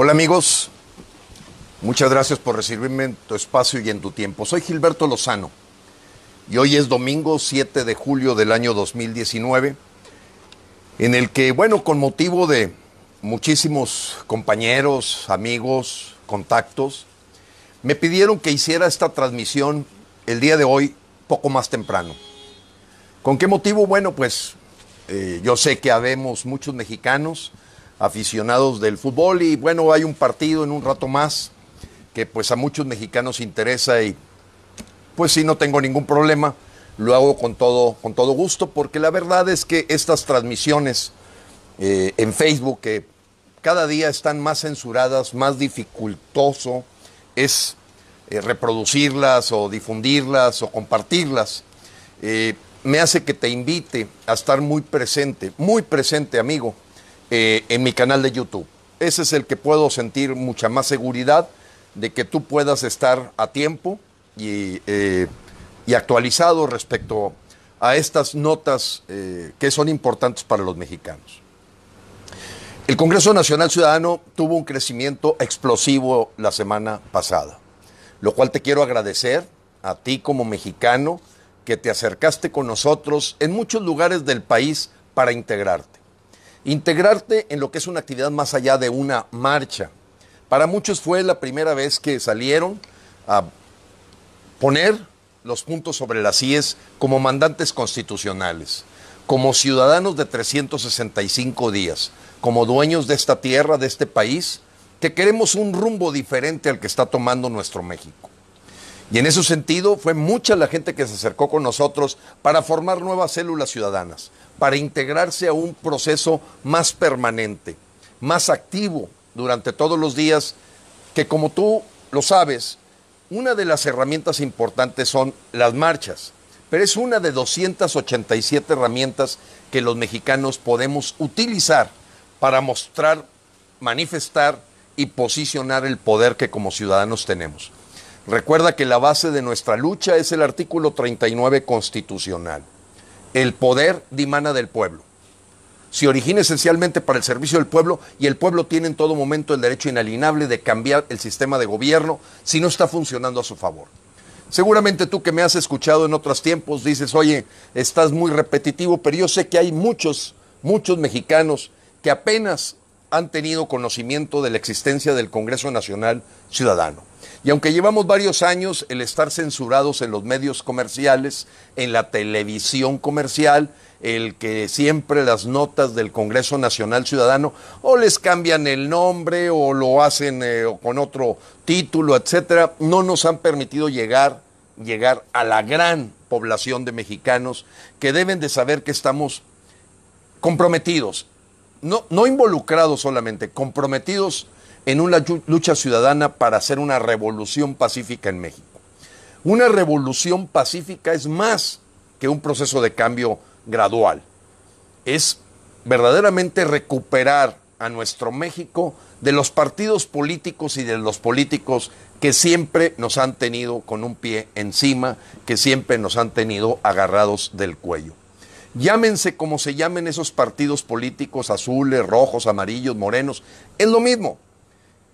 Hola amigos, muchas gracias por recibirme en tu espacio y en tu tiempo. Soy Gilberto Lozano y hoy es domingo 7 de julio del año 2019, en el que, bueno, con motivo de muchísimos compañeros, amigos, contactos, me pidieron que hiciera esta transmisión el día de hoy poco más temprano. ¿Con qué motivo? Bueno, pues eh, yo sé que habemos muchos mexicanos aficionados del fútbol y bueno, hay un partido en un rato más que pues a muchos mexicanos interesa y pues sí, no tengo ningún problema, lo hago con todo, con todo gusto porque la verdad es que estas transmisiones eh, en Facebook que cada día están más censuradas, más dificultoso es eh, reproducirlas o difundirlas o compartirlas. Eh, me hace que te invite a estar muy presente, muy presente amigo, eh, en mi canal de YouTube. Ese es el que puedo sentir mucha más seguridad de que tú puedas estar a tiempo y, eh, actualizado respecto a estas notas eh, que son importantes para los mexicanos. El Congreso Nacional Ciudadano tuvo un crecimiento explosivo la semana pasada, lo cual te quiero agradecer a ti como mexicano que te acercaste con nosotros en muchos lugares del país para integrarte. Integrarte en lo que es una actividad más allá de una marcha. Para muchos fue la primera vez que salieron a poner los puntos sobre las IES como mandantes constitucionales, como ciudadanos de 365 días, como dueños de esta tierra, de este país, que queremos un rumbo diferente al que está tomando nuestro México. Y en ese sentido fue mucha la gente que se acercó con nosotros para formar nuevas células ciudadanas, para integrarse a un proceso más permanente, más activo durante todos los días, que como tú lo sabes, una de las herramientas importantes son las marchas, pero es una de 287 herramientas que los mexicanos podemos utilizar para mostrar, manifestar y posicionar el poder que como ciudadanos tenemos. Recuerda que la base de nuestra lucha es el artículo 39 constitucional. El poder dimana del pueblo. Se origina esencialmente para el servicio del pueblo y el pueblo tiene en todo momento el derecho inalienable de cambiar el sistema de gobierno si no está funcionando a su favor. Seguramente tú que me has escuchado en otros tiempos dices, oye, estás muy repetitivo, pero yo sé que hay muchos, muchos mexicanos que apenas han tenido conocimiento de la existencia del Congreso Nacional Ciudadano. Y aunque llevamos varios años el estar censurados en los medios comerciales, en la televisión comercial, el que siempre las notas del Congreso Nacional Ciudadano o les cambian el nombre o lo hacen eh, con otro título, etcétera, no nos han permitido llegar llegar a la gran población de mexicanos que deben de saber que estamos comprometidos, no involucrados solamente, comprometidos en una lucha ciudadana para hacer una revolución pacífica en México. Una revolución pacífica es más que un proceso de cambio gradual. Es verdaderamente recuperar a nuestro México de los partidos políticos y de los políticos que siempre nos han tenido con un pie encima, que siempre nos han tenido agarrados del cuello. Llámense como se llamen esos partidos políticos, azules, rojos, amarillos, morenos, es lo mismo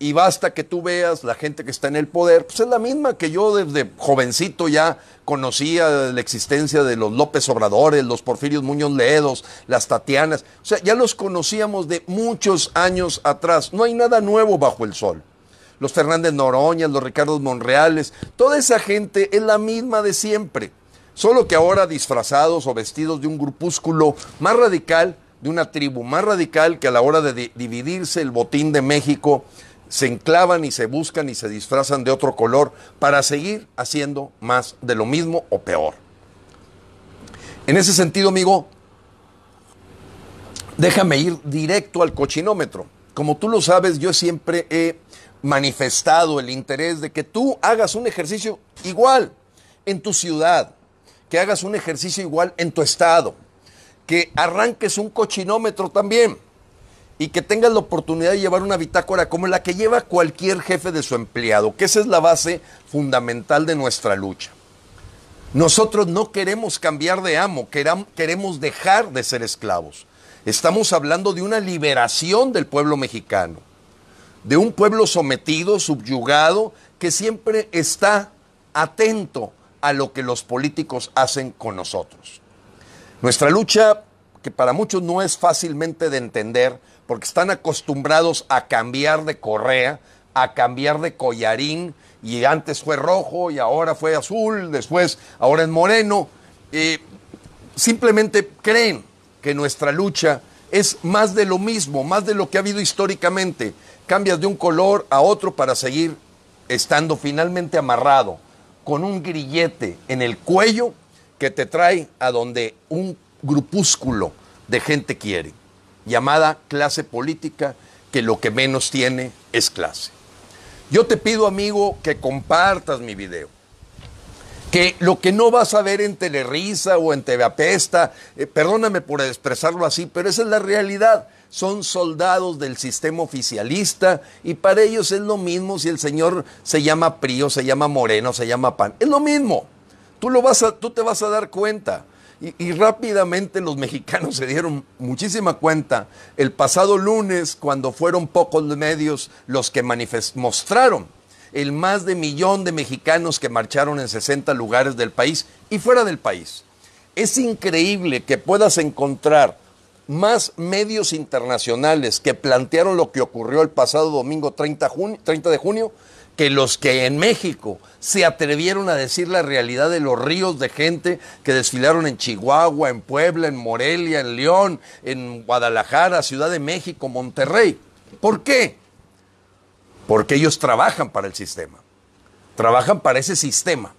y basta que tú veas la gente que está en el poder, pues es la misma que yo desde jovencito ya conocía la existencia de los López Obradores, los Porfirios Muñoz Ledos, las Tatianas, o sea, ya los conocíamos de muchos años atrás, no hay nada nuevo bajo el sol. Los Fernández Noroñas, los Ricardos Monreales, toda esa gente es la misma de siempre, solo que ahora disfrazados o vestidos de un grupúsculo más radical, de una tribu más radical que a la hora de dividirse el botín de México, se enclavan y se buscan y se disfrazan de otro color para seguir haciendo más de lo mismo o peor. En ese sentido, amigo, déjame ir directo al cochinómetro. Como tú lo sabes, yo siempre he manifestado el interés de que tú hagas un ejercicio igual en tu ciudad, que hagas un ejercicio igual en tu estado, que arranques un cochinómetro también y que tengas la oportunidad de llevar una bitácora como la que lleva cualquier jefe de su empleado, que esa es la base fundamental de nuestra lucha. Nosotros no queremos cambiar de amo, queremos dejar de ser esclavos. Estamos hablando de una liberación del pueblo mexicano, de un pueblo sometido, subyugado, que siempre está atento a lo que los políticos hacen con nosotros. Nuestra lucha, que para muchos no es fácilmente de entender, porque están acostumbrados a cambiar de correa, a cambiar de collarín, y antes fue rojo y ahora fue azul, después ahora es moreno. Eh, simplemente creen que nuestra lucha es más de lo mismo, más de lo que ha habido históricamente. Cambias de un color a otro para seguir estando finalmente amarrado con un grillete en el cuello que te trae a donde un grupúsculo de gente quiere llamada clase política, que lo que menos tiene es clase. Yo te pido, amigo, que compartas mi video. Que lo que no vas a ver en Telerisa o en Teveapesta, eh, perdóname por expresarlo así, pero esa es la realidad. Son soldados del sistema oficialista y para ellos es lo mismo si el señor se llama Prío, se llama Moreno, se llama Pan. Es lo mismo. Tú, lo vas a, tú te vas a dar cuenta. Y, rápidamente los mexicanos se dieron muchísima cuenta el pasado lunes cuando fueron pocos medios los que mostraron el más de millón de mexicanos que marcharon en 60 lugares del país y fuera del país. Es increíble que puedas encontrar más medios internacionales que plantearon lo que ocurrió el pasado domingo 30 de junio que los que en México se atrevieron a decir la realidad de los ríos de gente que desfilaron en Chihuahua, en Puebla, en Morelia, en León, en Guadalajara, Ciudad de México, Monterrey. ¿Por qué? Porque ellos trabajan para el sistema, trabajan para ese sistema.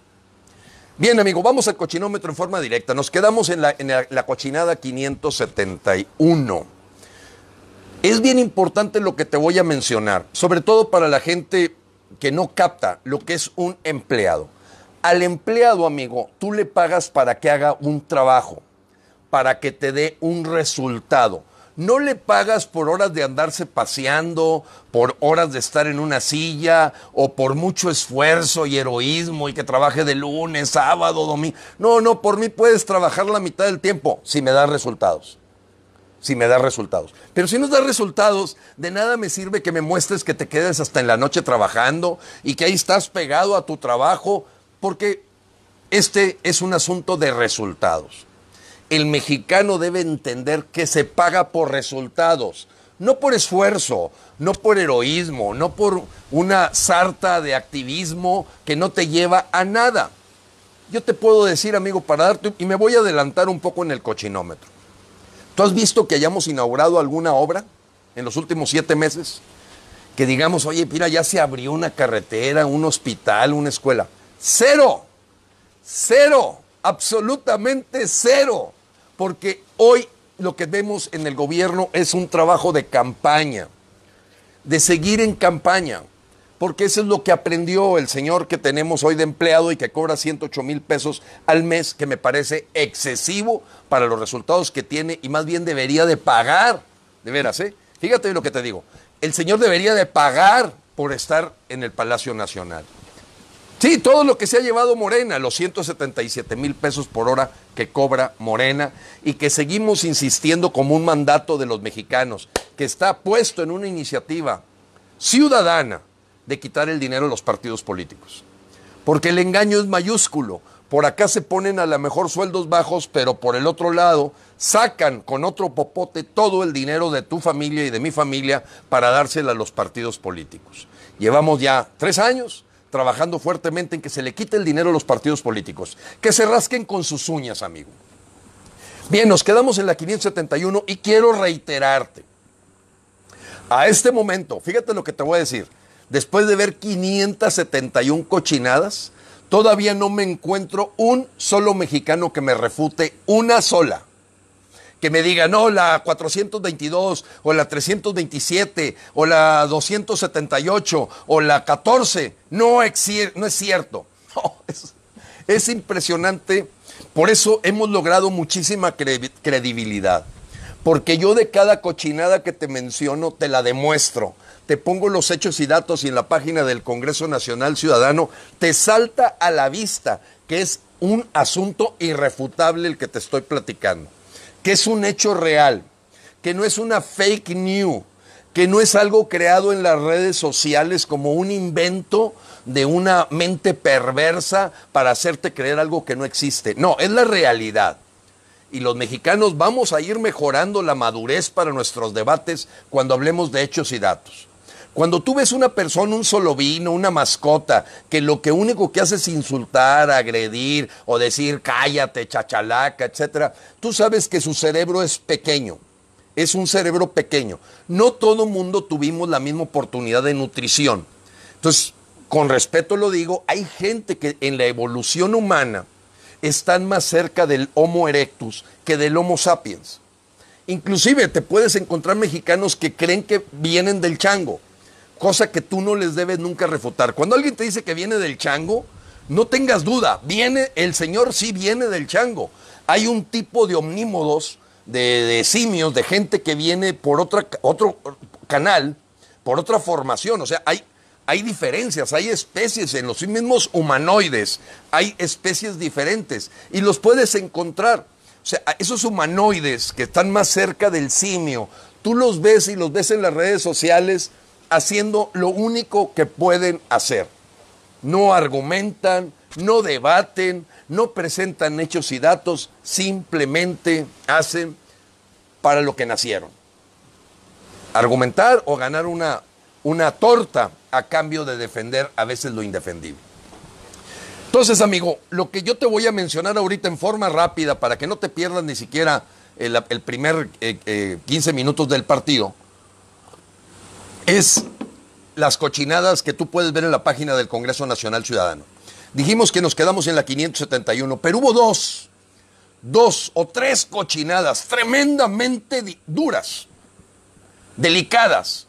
Bien, amigo, vamos al cochinómetro en forma directa. Nos quedamos en la, cochinada 571. Es bien importante lo que te voy a mencionar, sobre todo para la gente que no capta lo que es un empleado. Al empleado, amigo, tú le pagas para que haga un trabajo, para que te dé un resultado. No le pagas por horas de andarse paseando, por horas de estar en una silla o por mucho esfuerzo y heroísmo y que trabaje de lunes, sábado, domingo. No, no, por mí puedes trabajar la mitad del tiempo si me das resultados si me da resultados. Pero si no da resultados, de nada me sirve que me muestres que te quedes hasta en la noche trabajando y que ahí estás pegado a tu trabajo, porque este es un asunto de resultados. El mexicano debe entender que se paga por resultados, no por esfuerzo, no por heroísmo, no por una sarta de activismo que no te lleva a nada. Yo te puedo decir, amigo, para darte, y me voy a adelantar un poco en el cochinómetro. ¿Tú has visto que hayamos inaugurado alguna obra en los últimos siete meses? Que digamos, oye, mira, ya se abrió una carretera, un hospital, una escuela. Cero, cero, absolutamente cero. Porque hoy lo que vemos en el gobierno es un trabajo de campaña, de seguir en campaña porque eso es lo que aprendió el señor que tenemos hoy de empleado y que cobra 108 mil pesos al mes, que me parece excesivo para los resultados que tiene y más bien debería de pagar, de veras, ¿eh? Fíjate lo que te digo, el señor debería de pagar por estar en el Palacio Nacional. Sí, todo lo que se ha llevado Morena, los 177 mil pesos por hora que cobra Morena y que seguimos insistiendo como un mandato de los mexicanos, que está puesto en una iniciativa ciudadana de quitar el dinero a los partidos políticos. Porque el engaño es mayúsculo. Por acá se ponen a la mejor sueldos bajos, pero por el otro lado sacan con otro popote todo el dinero de tu familia y de mi familia para dárselo a los partidos políticos. Llevamos ya tres años trabajando fuertemente en que se le quite el dinero a los partidos políticos. Que se rasquen con sus uñas, amigo. Bien, nos quedamos en la 571 y quiero reiterarte. A este momento, fíjate lo que te voy a decir después de ver 571 cochinadas, todavía no me encuentro un solo mexicano que me refute una sola. Que me diga, no, la 422 o la 327 o la 278 o la 14, no, no es cierto. es, impresionante. Por eso hemos logrado muchísima credibilidad. Porque yo de cada cochinada que te menciono te la demuestro te pongo los hechos y datos y en la página del Congreso Nacional Ciudadano te salta a la vista que es un asunto irrefutable el que te estoy platicando, que es un hecho real, que no es una fake news, que no es algo creado en las redes sociales como un invento de una mente perversa para hacerte creer algo que no existe. No, es la realidad y los mexicanos vamos a ir mejorando la madurez para nuestros debates cuando hablemos de hechos y datos. Cuando tú ves una persona, un solo vino, una mascota, que lo que único que hace es insultar, agredir o decir cállate, chachalaca, etcétera, tú sabes que su cerebro es pequeño. Es un cerebro pequeño. No todo mundo tuvimos la misma oportunidad de nutrición. Entonces, con respeto lo digo, hay gente que en la evolución humana están más cerca del Homo erectus que del Homo sapiens. Inclusive te puedes encontrar mexicanos que creen que vienen del chango cosa que tú no les debes nunca refutar. Cuando alguien te dice que viene del chango, no tengas duda, viene, el Señor sí viene del chango. Hay un tipo de omnímodos, de, simios, de gente que viene por otra, otro canal, por otra formación. O sea, hay, hay diferencias, hay especies en los mismos humanoides, hay especies diferentes y los puedes encontrar. O sea, esos humanoides que están más cerca del simio, tú los ves y los ves en las redes sociales haciendo lo único que pueden hacer. No argumentan, no debaten, no presentan hechos y datos, simplemente hacen para lo que nacieron. Argumentar o ganar una, una torta a cambio de defender a veces lo indefendible. Entonces, amigo, lo que yo te voy a mencionar ahorita en forma rápida, para que no te pierdas ni siquiera el, primer 15 eh, eh, minutos del partido, es las cochinadas que tú puedes ver en la página del Congreso Nacional Ciudadano. Dijimos que nos quedamos en la 571, pero hubo dos, dos o tres cochinadas tremendamente duras, delicadas,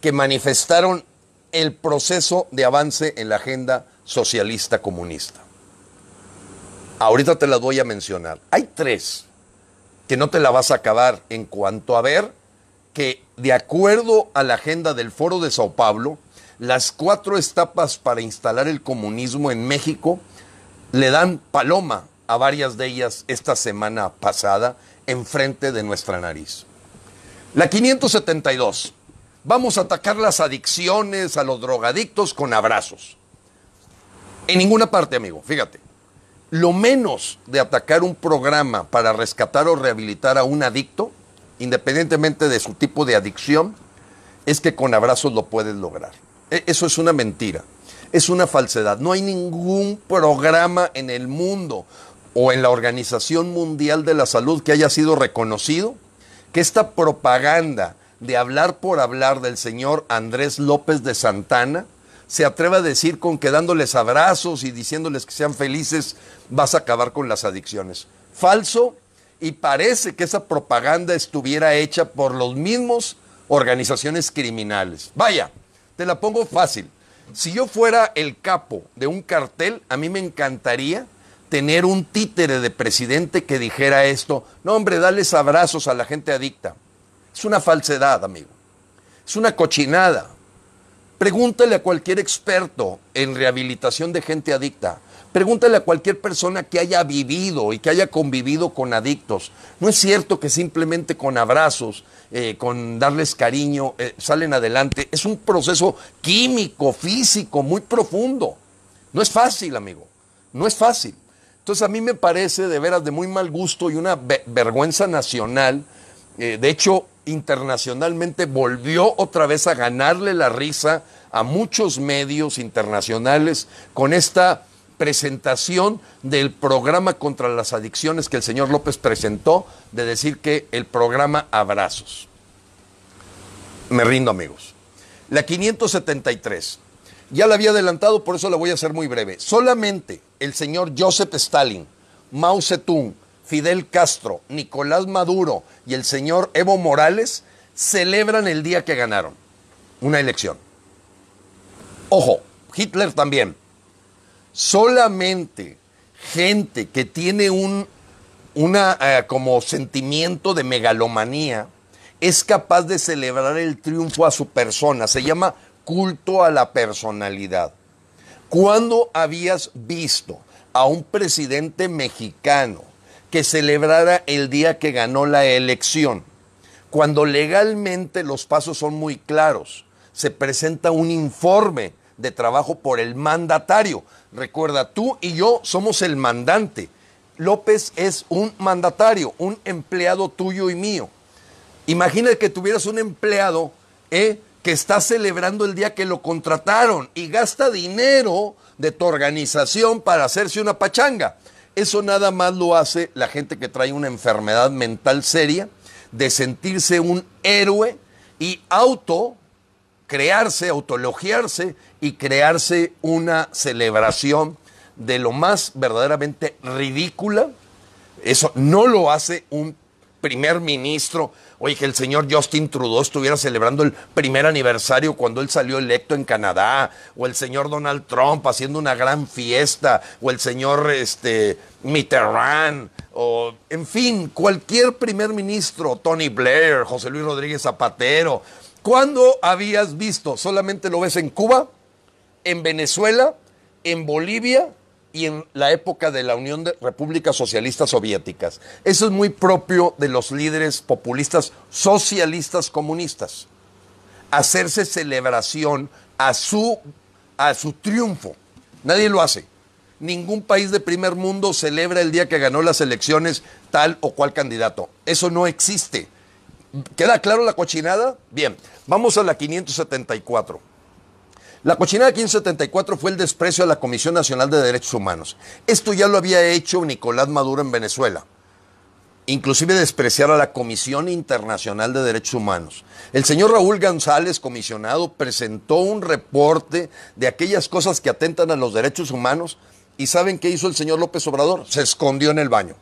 que manifestaron el proceso de avance en la agenda socialista comunista. Ahorita te las voy a mencionar. Hay tres que no te la vas a acabar en cuanto a ver que, de acuerdo a la agenda del Foro de Sao Paulo, las cuatro etapas para instalar el comunismo en México le dan paloma a varias de ellas esta semana pasada enfrente de nuestra nariz. La 572. Vamos a atacar las adicciones a los drogadictos con abrazos. En ninguna parte, amigo, fíjate. Lo menos de atacar un programa para rescatar o rehabilitar a un adicto independientemente de su tipo de adicción, es que con abrazos lo puedes lograr. E, eso es una mentira, es una falsedad. No hay ningún programa en el mundo o en la Organización Mundial de la Salud que haya sido reconocido que esta propaganda de hablar por hablar del señor Andrés López de Santana se atreva a decir con que dándoles abrazos y diciéndoles que sean felices vas a acabar con las adicciones. Falso y parece que esa propaganda estuviera hecha por los mismos organizaciones criminales. Vaya, te la pongo fácil. Si yo fuera el capo de un cartel, a mí me encantaría tener un títere de presidente que dijera esto, no hombre, dales abrazos a la gente adicta. Es una falsedad, amigo. Es una cochinada. Pregúntale a cualquier experto en rehabilitación de gente adicta. Pregúntale a cualquier persona que haya vivido y que haya convivido con adictos. No es cierto que simplemente con abrazos, eh, con darles cariño, eh, salen adelante. Es un proceso químico, físico, muy profundo. No es fácil, amigo. No es fácil. Entonces a mí me parece de veras de muy mal gusto y una vergüenza nacional. Eh, de hecho, internacionalmente volvió otra vez a ganarle la risa a muchos medios internacionales con esta presentación del programa contra las adicciones que el señor López presentó, de decir que el programa Abrazos. Me rindo, amigos. La 573. Ya la había adelantado, por eso la voy a hacer muy breve. Solamente el señor Joseph Stalin, Mao Zedong, Fidel Castro, Nicolás Maduro y el señor Evo Morales celebran el día que ganaron una elección. Ojo, Hitler también solamente gente que tiene un una, eh, como sentimiento de megalomanía es capaz de celebrar el triunfo a su persona. Se llama culto a la personalidad. ¿Cuándo habías visto a un presidente mexicano que celebrara el día que ganó la elección? Cuando legalmente los pasos son muy claros, se presenta un informe de trabajo por el mandatario. Recuerda, tú y yo somos el mandante. López es un mandatario, un empleado tuyo y mío. Imagina que tuvieras un empleado eh, que está celebrando el día que lo contrataron y gasta dinero de tu organización para hacerse una pachanga. Eso nada más lo hace la gente que trae una enfermedad mental seria de sentirse un héroe y auto crearse, autologiarse y crearse una celebración de lo más verdaderamente ridícula. Eso no lo hace un primer ministro. Oye, que el señor Justin Trudeau estuviera celebrando el primer aniversario cuando él salió electo en Canadá, o el señor Donald Trump haciendo una gran fiesta, o el señor este, Mitterrand, o en fin, cualquier primer ministro, Tony Blair, José Luis Rodríguez Zapatero, ¿Cuándo habías visto? Solamente lo ves en Cuba, en Venezuela, en Bolivia y en la época de la Unión de Repúblicas Socialistas Soviéticas. Eso es muy propio de los líderes populistas socialistas comunistas. Hacerse celebración a su, a su triunfo. Nadie lo hace. Ningún país de primer mundo celebra el día que ganó las elecciones tal o cual candidato. Eso no existe. ¿Queda claro la cochinada? Bien. Vamos a la 574. La cochinada 574 fue el desprecio a la Comisión Nacional de Derechos Humanos. Esto ya lo había hecho Nicolás Maduro en Venezuela. Inclusive despreciar a la Comisión Internacional de Derechos Humanos. El señor Raúl González, comisionado, presentó un reporte de aquellas cosas que atentan a los derechos humanos y ¿saben qué hizo el señor López Obrador? Se escondió en el baño.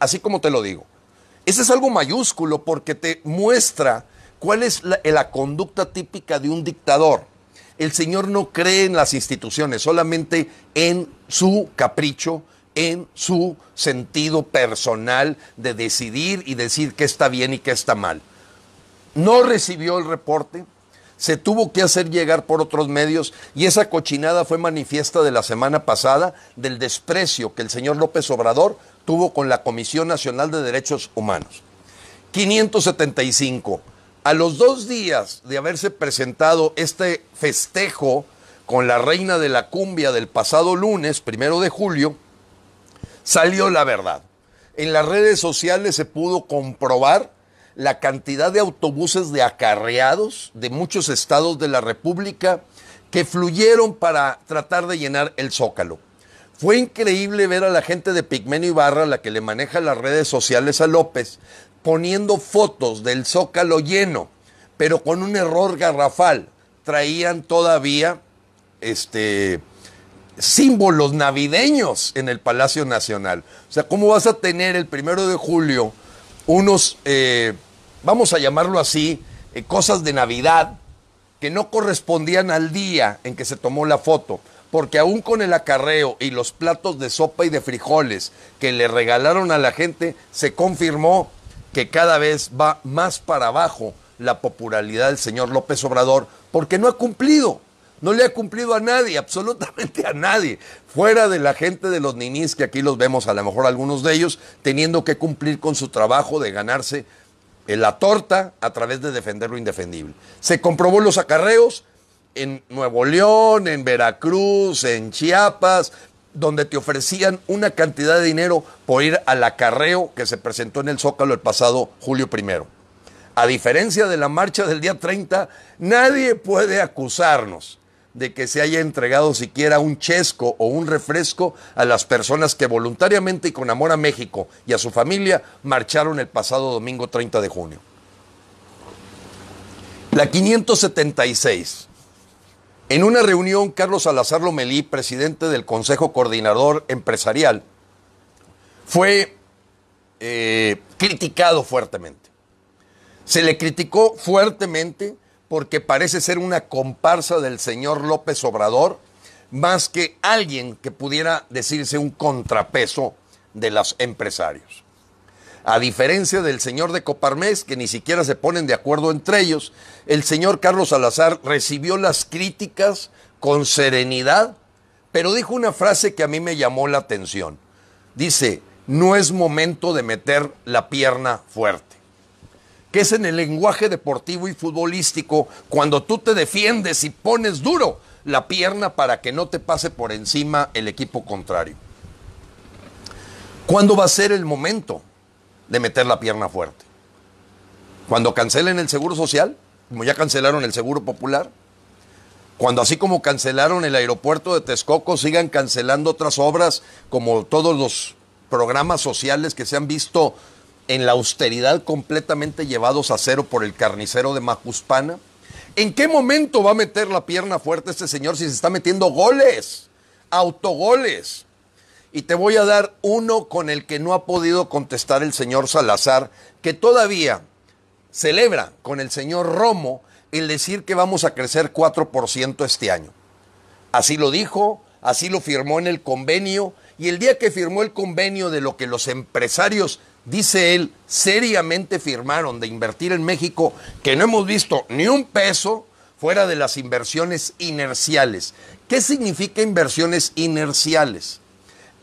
Así como te lo digo. Ese es algo mayúsculo porque te muestra ¿Cuál es la, conducta típica de un dictador? El señor no cree en las instituciones, solamente en su capricho, en su sentido personal de decidir y decir qué está bien y qué está mal. No recibió el reporte, se tuvo que hacer llegar por otros medios y esa cochinada fue manifiesta de la semana pasada del desprecio que el señor López Obrador tuvo con la Comisión Nacional de Derechos Humanos. 575 a los dos días de haberse presentado este festejo con la reina de la cumbia del pasado lunes, primero de julio, salió la verdad. En las redes sociales se pudo comprobar la cantidad de autobuses de acarreados de muchos estados de la República que fluyeron para tratar de llenar el zócalo. Fue increíble ver a la gente de y Ibarra, la que le maneja las redes sociales a López, poniendo fotos del zócalo lleno, pero con un error garrafal. Traían todavía este, símbolos navideños en el Palacio Nacional. O sea, ¿cómo vas a tener el primero de julio unos, eh, vamos a llamarlo así, eh, cosas de Navidad que no correspondían al día en que se tomó la foto? Porque aún con el acarreo y los platos de sopa y de frijoles que le regalaron a la gente, se confirmó que cada vez va más para abajo la popularidad del señor López Obrador porque no ha cumplido. No le ha cumplido a nadie, absolutamente a nadie. Fuera de la gente de los ninis, que aquí los vemos a lo mejor algunos de ellos, teniendo que cumplir con su trabajo de ganarse la torta a través de defender lo indefendible. Se comprobó los acarreos en Nuevo León, en Veracruz, en Chiapas, donde te ofrecían una cantidad de dinero por ir al acarreo que se presentó en el Zócalo el pasado julio primero. A diferencia de la marcha del día 30, nadie puede acusarnos de que se haya entregado siquiera un chesco o un refresco a las personas que voluntariamente y con amor a México y a su familia marcharon el pasado domingo 30 de junio. La 576 en una reunión, Carlos Salazar Lomelí, presidente del Consejo Coordinador Empresarial, fue eh, criticado fuertemente. Se le criticó fuertemente porque parece ser una comparsa del señor López Obrador más que alguien que pudiera decirse un contrapeso de los empresarios. A diferencia del señor de Coparmés, que ni siquiera se ponen de acuerdo entre ellos, el señor Carlos Salazar recibió las críticas con serenidad, pero dijo una frase que a mí me llamó la atención. Dice, no es momento de meter la pierna fuerte. Que es en el lenguaje deportivo y futbolístico cuando tú te defiendes y pones duro la pierna para que no te pase por encima el equipo contrario. ¿Cuándo va a ser el momento? de meter la pierna fuerte. Cuando cancelen el seguro social, como ya cancelaron el seguro popular, cuando así como cancelaron el aeropuerto de Texcoco, sigan cancelando otras obras como todos los programas sociales que se han visto en la austeridad completamente llevados a cero por el carnicero de Majuspana, ¿En qué momento va a meter la pierna fuerte este señor si se está metiendo goles, autogoles? Y te voy a dar uno con el que no ha podido contestar el señor Salazar, que todavía celebra con el señor Romo el decir que vamos a crecer 4% este año. Así lo dijo, así lo firmó en el convenio, y el día que firmó el convenio de lo que los empresarios, dice él, seriamente firmaron de invertir en México, que no hemos visto ni un peso fuera de las inversiones inerciales. ¿Qué significa inversiones inerciales?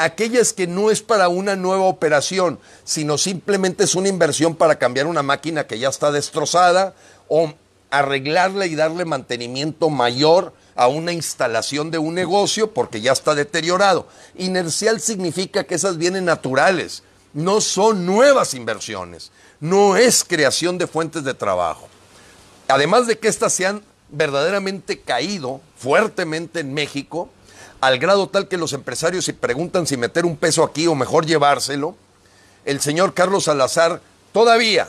aquellas que no es para una nueva operación, sino simplemente es una inversión para cambiar una máquina que ya está destrozada o arreglarla y darle mantenimiento mayor a una instalación de un negocio porque ya está deteriorado. Inercial significa que esas vienen naturales, no son nuevas inversiones, no es creación de fuentes de trabajo. Además de que estas se han verdaderamente caído fuertemente en México, al grado tal que los empresarios se preguntan si meter un peso aquí o mejor llevárselo, el señor Carlos Salazar todavía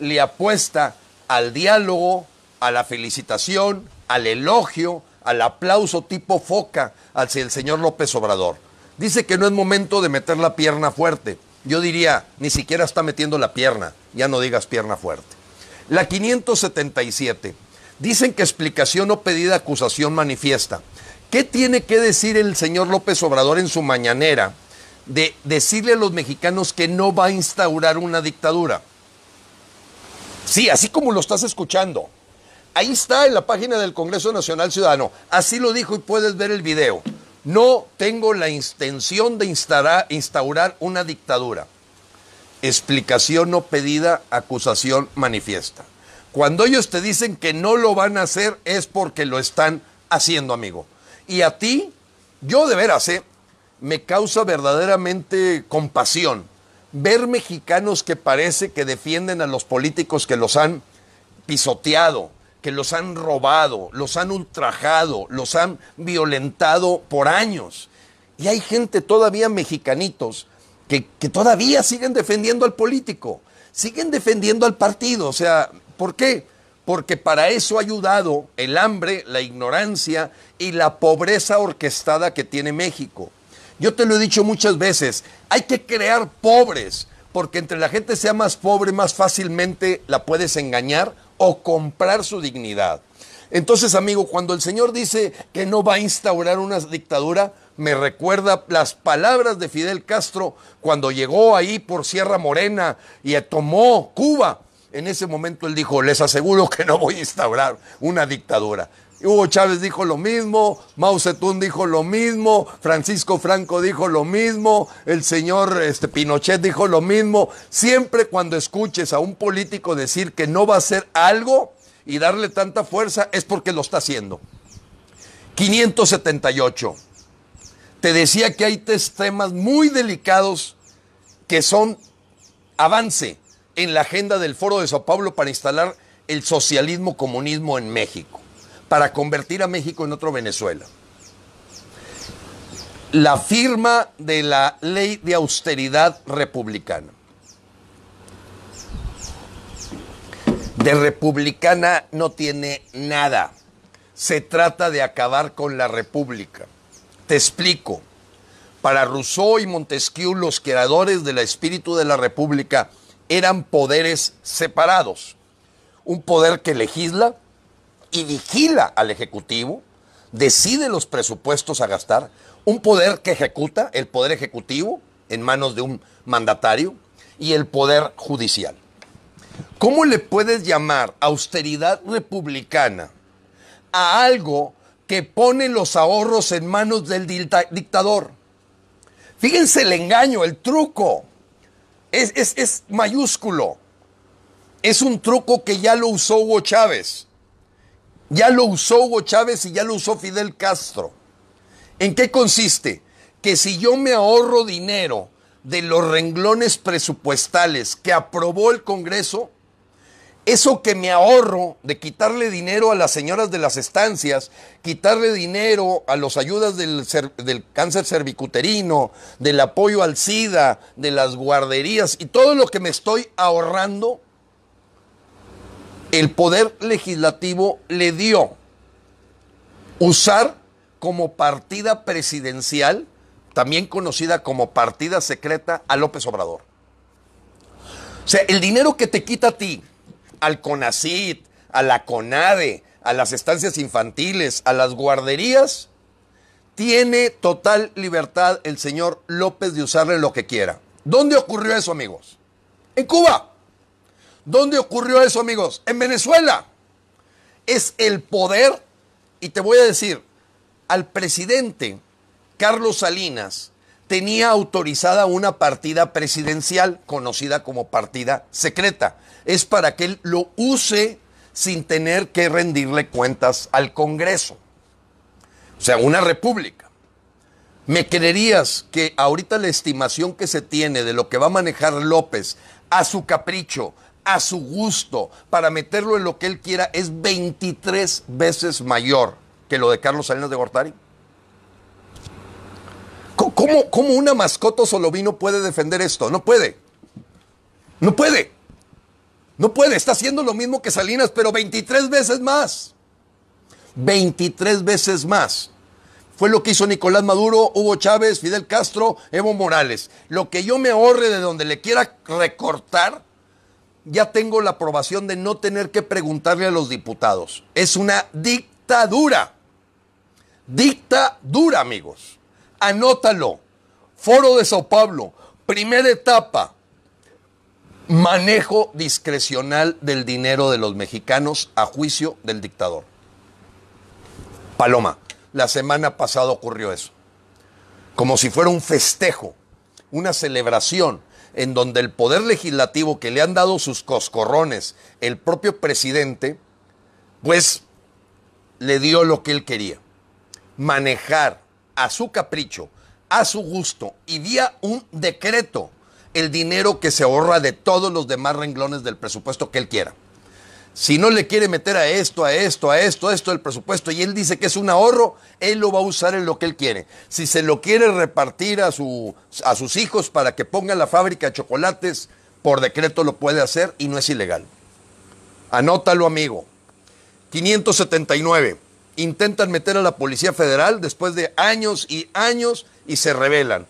le apuesta al diálogo, a la felicitación, al elogio, al aplauso tipo foca hacia el señor López Obrador. Dice que no es momento de meter la pierna fuerte. Yo diría, ni siquiera está metiendo la pierna, ya no digas pierna fuerte. La 577. Dicen que explicación o pedida acusación manifiesta. ¿Qué tiene que decir el señor López Obrador en su mañanera de decirle a los mexicanos que no va a instaurar una dictadura? Sí, así como lo estás escuchando. Ahí está en la página del Congreso Nacional Ciudadano. Así lo dijo y puedes ver el video. No tengo la intención de instaurar una dictadura. Explicación no pedida, acusación manifiesta. Cuando ellos te dicen que no lo van a hacer es porque lo están haciendo, amigo. Y a ti, yo de veras, eh, me causa verdaderamente compasión ver mexicanos que parece que defienden a los políticos que los han pisoteado, que los han robado, los han ultrajado, los han violentado por años. Y hay gente todavía mexicanitos que, que todavía siguen defendiendo al político, siguen defendiendo al partido. O sea, ¿por qué? porque para eso ha ayudado el hambre, la ignorancia y la pobreza orquestada que tiene México. Yo te lo he dicho muchas veces, hay que crear pobres, porque entre la gente sea más pobre, más fácilmente la puedes engañar o comprar su dignidad. Entonces, amigo, cuando el Señor dice que no va a instaurar una dictadura, me recuerda las palabras de Fidel Castro cuando llegó ahí por Sierra Morena y tomó Cuba en ese momento él dijo, les aseguro que no voy a instaurar una dictadura. Hugo Chávez dijo lo mismo, Mao Zedong dijo lo mismo, Francisco Franco dijo lo mismo, el señor este, Pinochet dijo lo mismo. Siempre cuando escuches a un político decir que no va a hacer algo y darle tanta fuerza es porque lo está haciendo. 578. Te decía que hay tres temas muy delicados que son avance, en la agenda del Foro de Sao Paulo para instalar el socialismo-comunismo en México, para convertir a México en otro Venezuela. La firma de la ley de austeridad republicana. De republicana no tiene nada. Se trata de acabar con la república. Te explico. Para Rousseau y Montesquieu, los creadores del espíritu de la república, eran poderes separados. Un poder que legisla y vigila al Ejecutivo, decide los presupuestos a gastar, un poder que ejecuta, el poder ejecutivo, en manos de un mandatario, y el poder judicial. ¿Cómo le puedes llamar austeridad republicana a algo que pone los ahorros en manos del dictador? Fíjense el engaño, el truco es, es, es mayúsculo. Es un truco que ya lo usó Hugo Chávez. Ya lo usó Hugo Chávez y ya lo usó Fidel Castro. ¿En qué consiste? Que si yo me ahorro dinero de los renglones presupuestales que aprobó el Congreso, eso que me ahorro de quitarle dinero a las señoras de las estancias, quitarle dinero a los ayudas del, del, cáncer cervicuterino, del apoyo al SIDA, de las guarderías y todo lo que me estoy ahorrando, el poder legislativo le dio usar como partida presidencial, también conocida como partida secreta, a López Obrador. O sea, el dinero que te quita a ti al CONACID, a la CONADE, a las estancias infantiles, a las guarderías, tiene total libertad el señor López de usarle lo que quiera. ¿Dónde ocurrió eso, amigos? En Cuba. ¿Dónde ocurrió eso, amigos? En Venezuela. Es el poder, y te voy a decir, al presidente Carlos Salinas, tenía autorizada una partida presidencial conocida como partida secreta. Es para que él lo use sin tener que rendirle cuentas al Congreso. O sea, una república. ¿Me creerías que ahorita la estimación que se tiene de lo que va a manejar López a su capricho, a su gusto, para meterlo en lo que él quiera, es 23 veces mayor que lo de Carlos Salinas de Gortari? ¿Cómo, una mascota solovino puede defender esto? No puede. No puede. No puede. Está haciendo lo mismo que Salinas, pero 23 veces más. 23 veces más. Fue lo que hizo Nicolás Maduro, Hugo Chávez, Fidel Castro, Evo Morales. Lo que yo me ahorre de donde le quiera recortar, ya tengo la aprobación de no tener que preguntarle a los diputados. Es una dictadura. Dictadura, amigos anótalo. Foro de Sao Paulo, primera etapa, manejo discrecional del dinero de los mexicanos a juicio del dictador. Paloma, la semana pasada ocurrió eso. Como si fuera un festejo, una celebración en donde el poder legislativo que le han dado sus coscorrones, el propio presidente, pues le dio lo que él quería, manejar a su capricho, a su gusto y vía un decreto el dinero que se ahorra de todos los demás renglones del presupuesto que él quiera. Si no le quiere meter a esto, a esto, a esto, a esto del presupuesto y él dice que es un ahorro, él lo va a usar en lo que él quiere. Si se lo quiere repartir a, a sus hijos para que pongan la fábrica de chocolates, por decreto lo puede hacer y no es ilegal. Anótalo, amigo. 579 intentan meter a la Policía Federal después de años y años y se rebelan,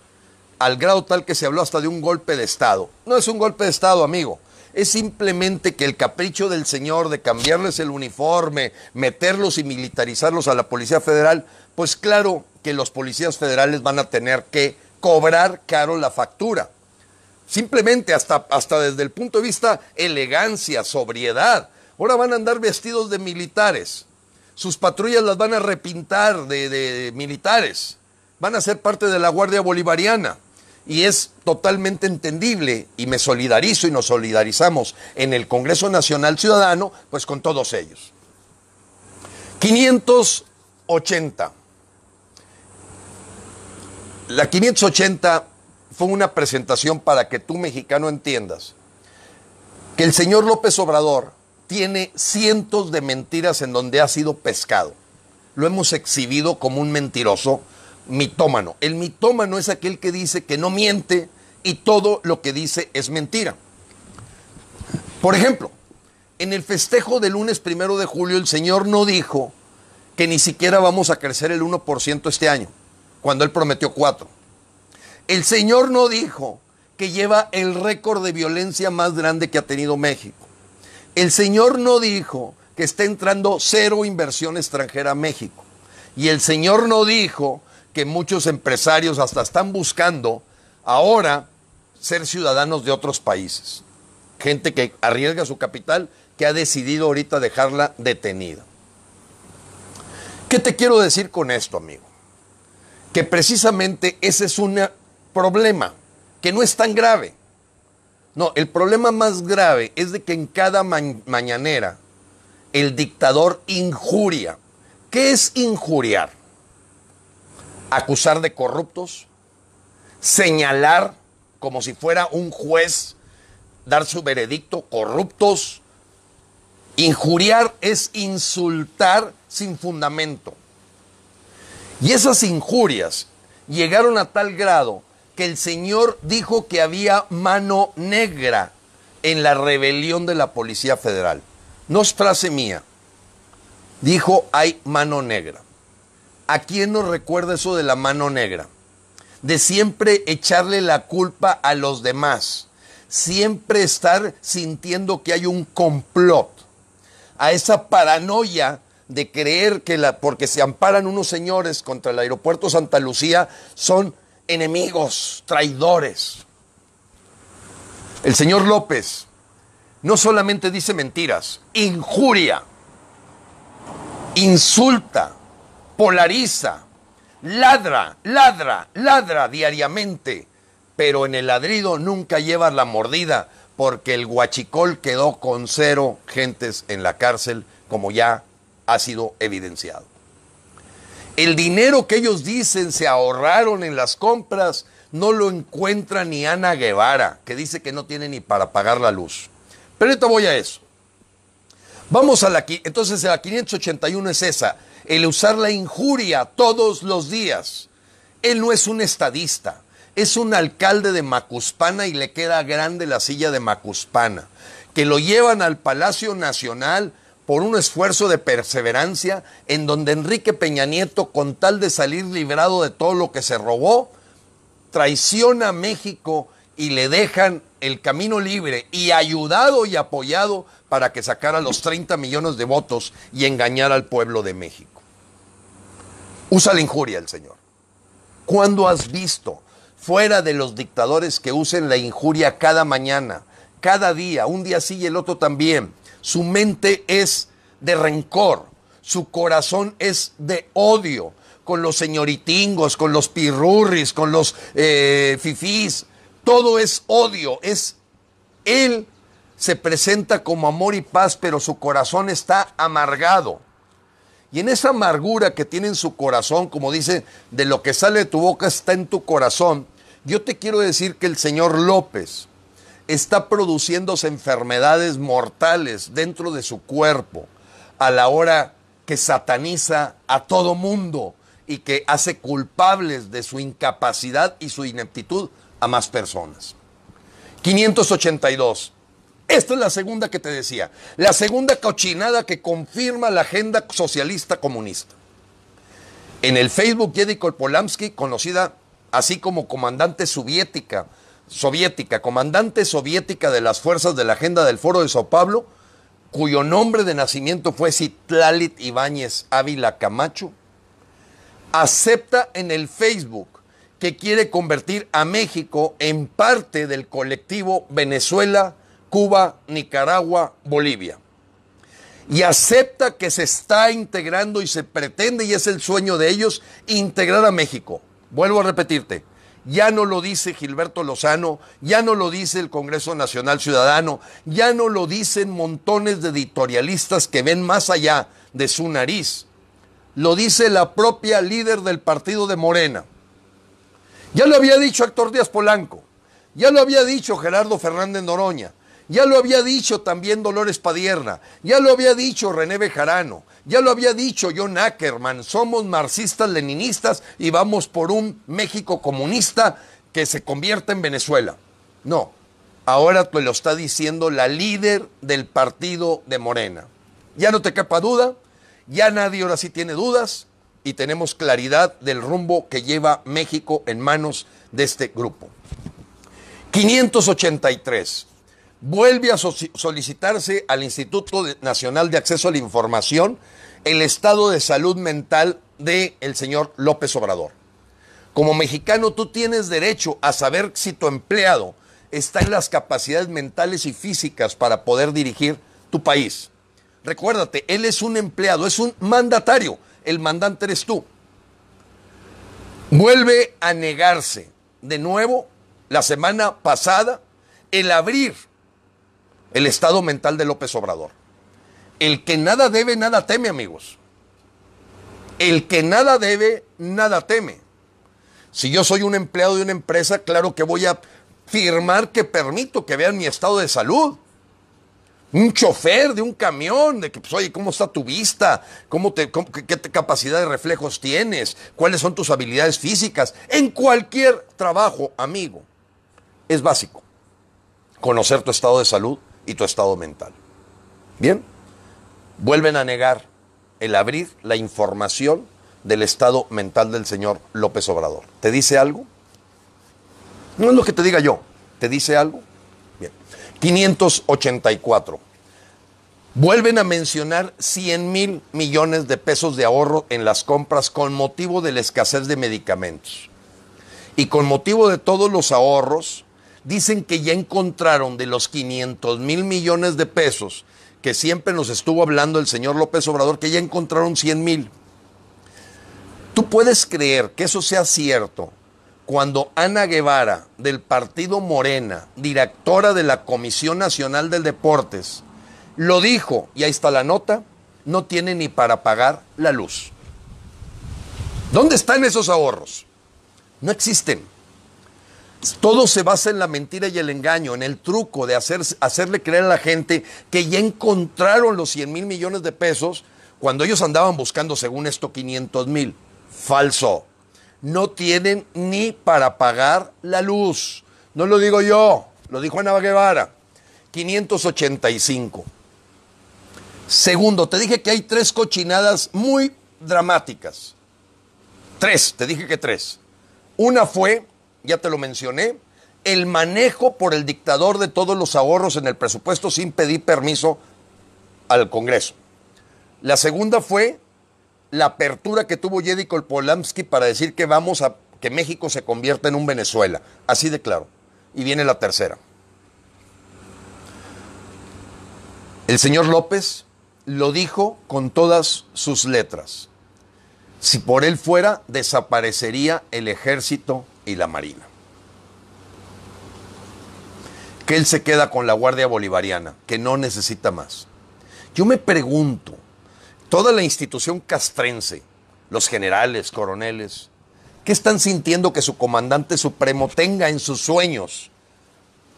al grado tal que se habló hasta de un golpe de Estado. No es un golpe de Estado, amigo. Es simplemente que el capricho del señor de cambiarles el uniforme, meterlos y militarizarlos a la Policía Federal, pues claro que los policías federales van a tener que cobrar caro la factura. Simplemente hasta, hasta desde el punto de vista elegancia, sobriedad. Ahora van a andar vestidos de militares sus patrullas las van a repintar de, militares, van a ser parte de la Guardia Bolivariana. Y es totalmente entendible, y me solidarizo y nos solidarizamos en el Congreso Nacional Ciudadano, pues con todos ellos. 580. La 580 fue una presentación para que tú mexicano entiendas que el señor López Obrador tiene cientos de mentiras en donde ha sido pescado. Lo hemos exhibido como un mentiroso mitómano. El mitómano es aquel que dice que no miente y todo lo que dice es mentira. Por ejemplo, en el festejo del lunes primero de julio, el Señor no dijo que ni siquiera vamos a crecer el 1% este año, cuando Él prometió 4. El Señor no dijo que lleva el récord de violencia más grande que ha tenido México. El Señor no dijo que está entrando cero inversión extranjera a México. Y el Señor no dijo que muchos empresarios hasta están buscando ahora ser ciudadanos de otros países. Gente que arriesga su capital, que ha decidido ahorita dejarla detenida. ¿Qué te quiero decir con esto, amigo? Que precisamente ese es un problema, que no es tan grave. No, el problema más grave es de que en cada mañanera el dictador injuria. ¿Qué es injuriar? Acusar de corruptos, señalar como si fuera un juez, dar su veredicto, corruptos. Injuriar es insultar sin fundamento. Y esas injurias llegaron a tal grado que el Señor dijo que había mano negra en la rebelión de la Policía Federal. No es frase mía. Dijo, hay mano negra. ¿A quién nos recuerda eso de la mano negra? De siempre echarle la culpa a los demás. Siempre estar sintiendo que hay un complot. A esa paranoia de creer que la, porque se amparan unos señores contra el aeropuerto Santa Lucía son enemigos, traidores. El señor López no solamente dice mentiras, injuria, insulta, polariza, ladra, ladra, ladra diariamente, pero en el ladrido nunca lleva la mordida porque el guachicol quedó con cero gentes en la cárcel, como ya ha sido evidenciado. El dinero que ellos dicen se ahorraron en las compras no lo encuentra ni Ana Guevara, que dice que no tiene ni para pagar la luz. Pero ahorita voy a eso. Vamos a la... Entonces la 581 es esa, el usar la injuria todos los días. Él no es un estadista, es un alcalde de Macuspana y le queda grande la silla de Macuspana, que lo llevan al Palacio Nacional por un esfuerzo de perseverancia en donde Enrique Peña Nieto, con tal de salir librado de todo lo que se robó, traiciona a México y le dejan el camino libre y ayudado y apoyado para que sacara los 30 millones de votos y engañara al pueblo de México. Usa la injuria el señor. ¿Cuándo has visto, fuera de los dictadores que usen la injuria cada mañana, cada día, un día sí y el otro también, su mente es de rencor, su corazón es de odio con los señoritingos, con los pirurris, con los eh, fifís. Todo es odio, es él se presenta como amor y paz, pero su corazón está amargado. Y en esa amargura que tiene en su corazón, como dice, de lo que sale de tu boca está en tu corazón, yo te quiero decir que el señor López, está produciéndose enfermedades mortales dentro de su cuerpo a la hora que sataniza a todo mundo y que hace culpables de su incapacidad y su ineptitud a más personas. 582. Esta es la segunda que te decía, la segunda cochinada que confirma la agenda socialista comunista. En el Facebook, Yedikol Polamsky, conocida así como comandante soviética, soviética, comandante soviética de las fuerzas de la agenda del Foro de Sao Pablo, cuyo nombre de nacimiento fue Citlalit Ibáñez Ávila Camacho, acepta en el Facebook que quiere convertir a México en parte del colectivo Venezuela, Cuba, Nicaragua, Bolivia. Y acepta que se está integrando y se pretende, y es el sueño de ellos, integrar a México. Vuelvo a repetirte, ya no lo dice Gilberto Lozano, ya no lo dice el Congreso Nacional Ciudadano, ya no lo dicen montones de editorialistas que ven más allá de su nariz. Lo dice la propia líder del partido de Morena. Ya lo había dicho Héctor Díaz Polanco, ya lo había dicho Gerardo Fernández Noroña, ya lo había dicho también Dolores Padierna, ya lo había dicho René Bejarano, ya lo había dicho John Ackerman, somos marxistas leninistas y vamos por un México comunista que se convierta en Venezuela. No, ahora te lo está diciendo la líder del partido de Morena. Ya no te capa duda, ya nadie ahora sí tiene dudas y tenemos claridad del rumbo que lleva México en manos de este grupo. 583 vuelve a solicitarse al Instituto Nacional de Acceso a la Información el estado de salud mental del el señor López Obrador. Como mexicano tú tienes derecho a saber si tu empleado está en las capacidades mentales y físicas para poder dirigir tu país. Recuérdate, él es un empleado, es un mandatario, el mandante eres tú. Vuelve a negarse de nuevo la semana pasada el abrir el estado mental de López Obrador. El que nada debe, nada teme, amigos. El que nada debe, nada teme. Si yo soy un empleado de una empresa, claro que voy a firmar que permito que vean mi estado de salud. Un chofer de un camión, de que, pues, oye, ¿cómo está tu vista? ¿Cómo te, ¿Qué capacidad de reflejos tienes? ¿Cuáles son tus habilidades físicas? En cualquier trabajo, amigo, es básico conocer tu estado de salud, y tu estado mental. Bien, vuelven a negar el abrir la información del estado mental del señor López Obrador. ¿Te dice algo? No es lo que te diga yo. ¿Te dice algo? Bien. 584. Vuelven a mencionar 100 mil millones de pesos de ahorro en las compras con motivo de la escasez de medicamentos. Y con motivo de todos los ahorros dicen que ya encontraron de los 500 mil millones de pesos que siempre nos estuvo hablando el señor López Obrador, que ya encontraron 100 mil. ¿Tú puedes creer que eso sea cierto cuando Ana Guevara, del Partido Morena, directora de la Comisión Nacional del Deportes, lo dijo, y ahí está la nota, no tiene ni para pagar la luz? ¿Dónde están esos ahorros? No existen. Todo se basa en la mentira y el engaño, en el truco de hacer, hacerle creer a la gente que ya encontraron los 100 mil millones de pesos cuando ellos andaban buscando, según esto, 500 mil. Falso. No tienen ni para pagar la luz. No lo digo yo, lo dijo Ana Guevara. 585. Segundo, te dije que hay tres cochinadas muy dramáticas. Tres, te dije que tres. Una fue ya te lo mencioné, el manejo por el dictador de todos los ahorros en el presupuesto sin pedir permiso al Congreso. La segunda fue la apertura que tuvo Yedikol Polanski para decir que vamos a que México se convierta en un Venezuela, así de claro. Y viene la tercera. El señor López lo dijo con todas sus letras. Si por él fuera, desaparecería el ejército y la Marina. Que él se queda con la Guardia Bolivariana, que no necesita más. Yo me pregunto, toda la institución castrense, los generales, coroneles, ¿qué están sintiendo que su comandante supremo tenga en sus sueños,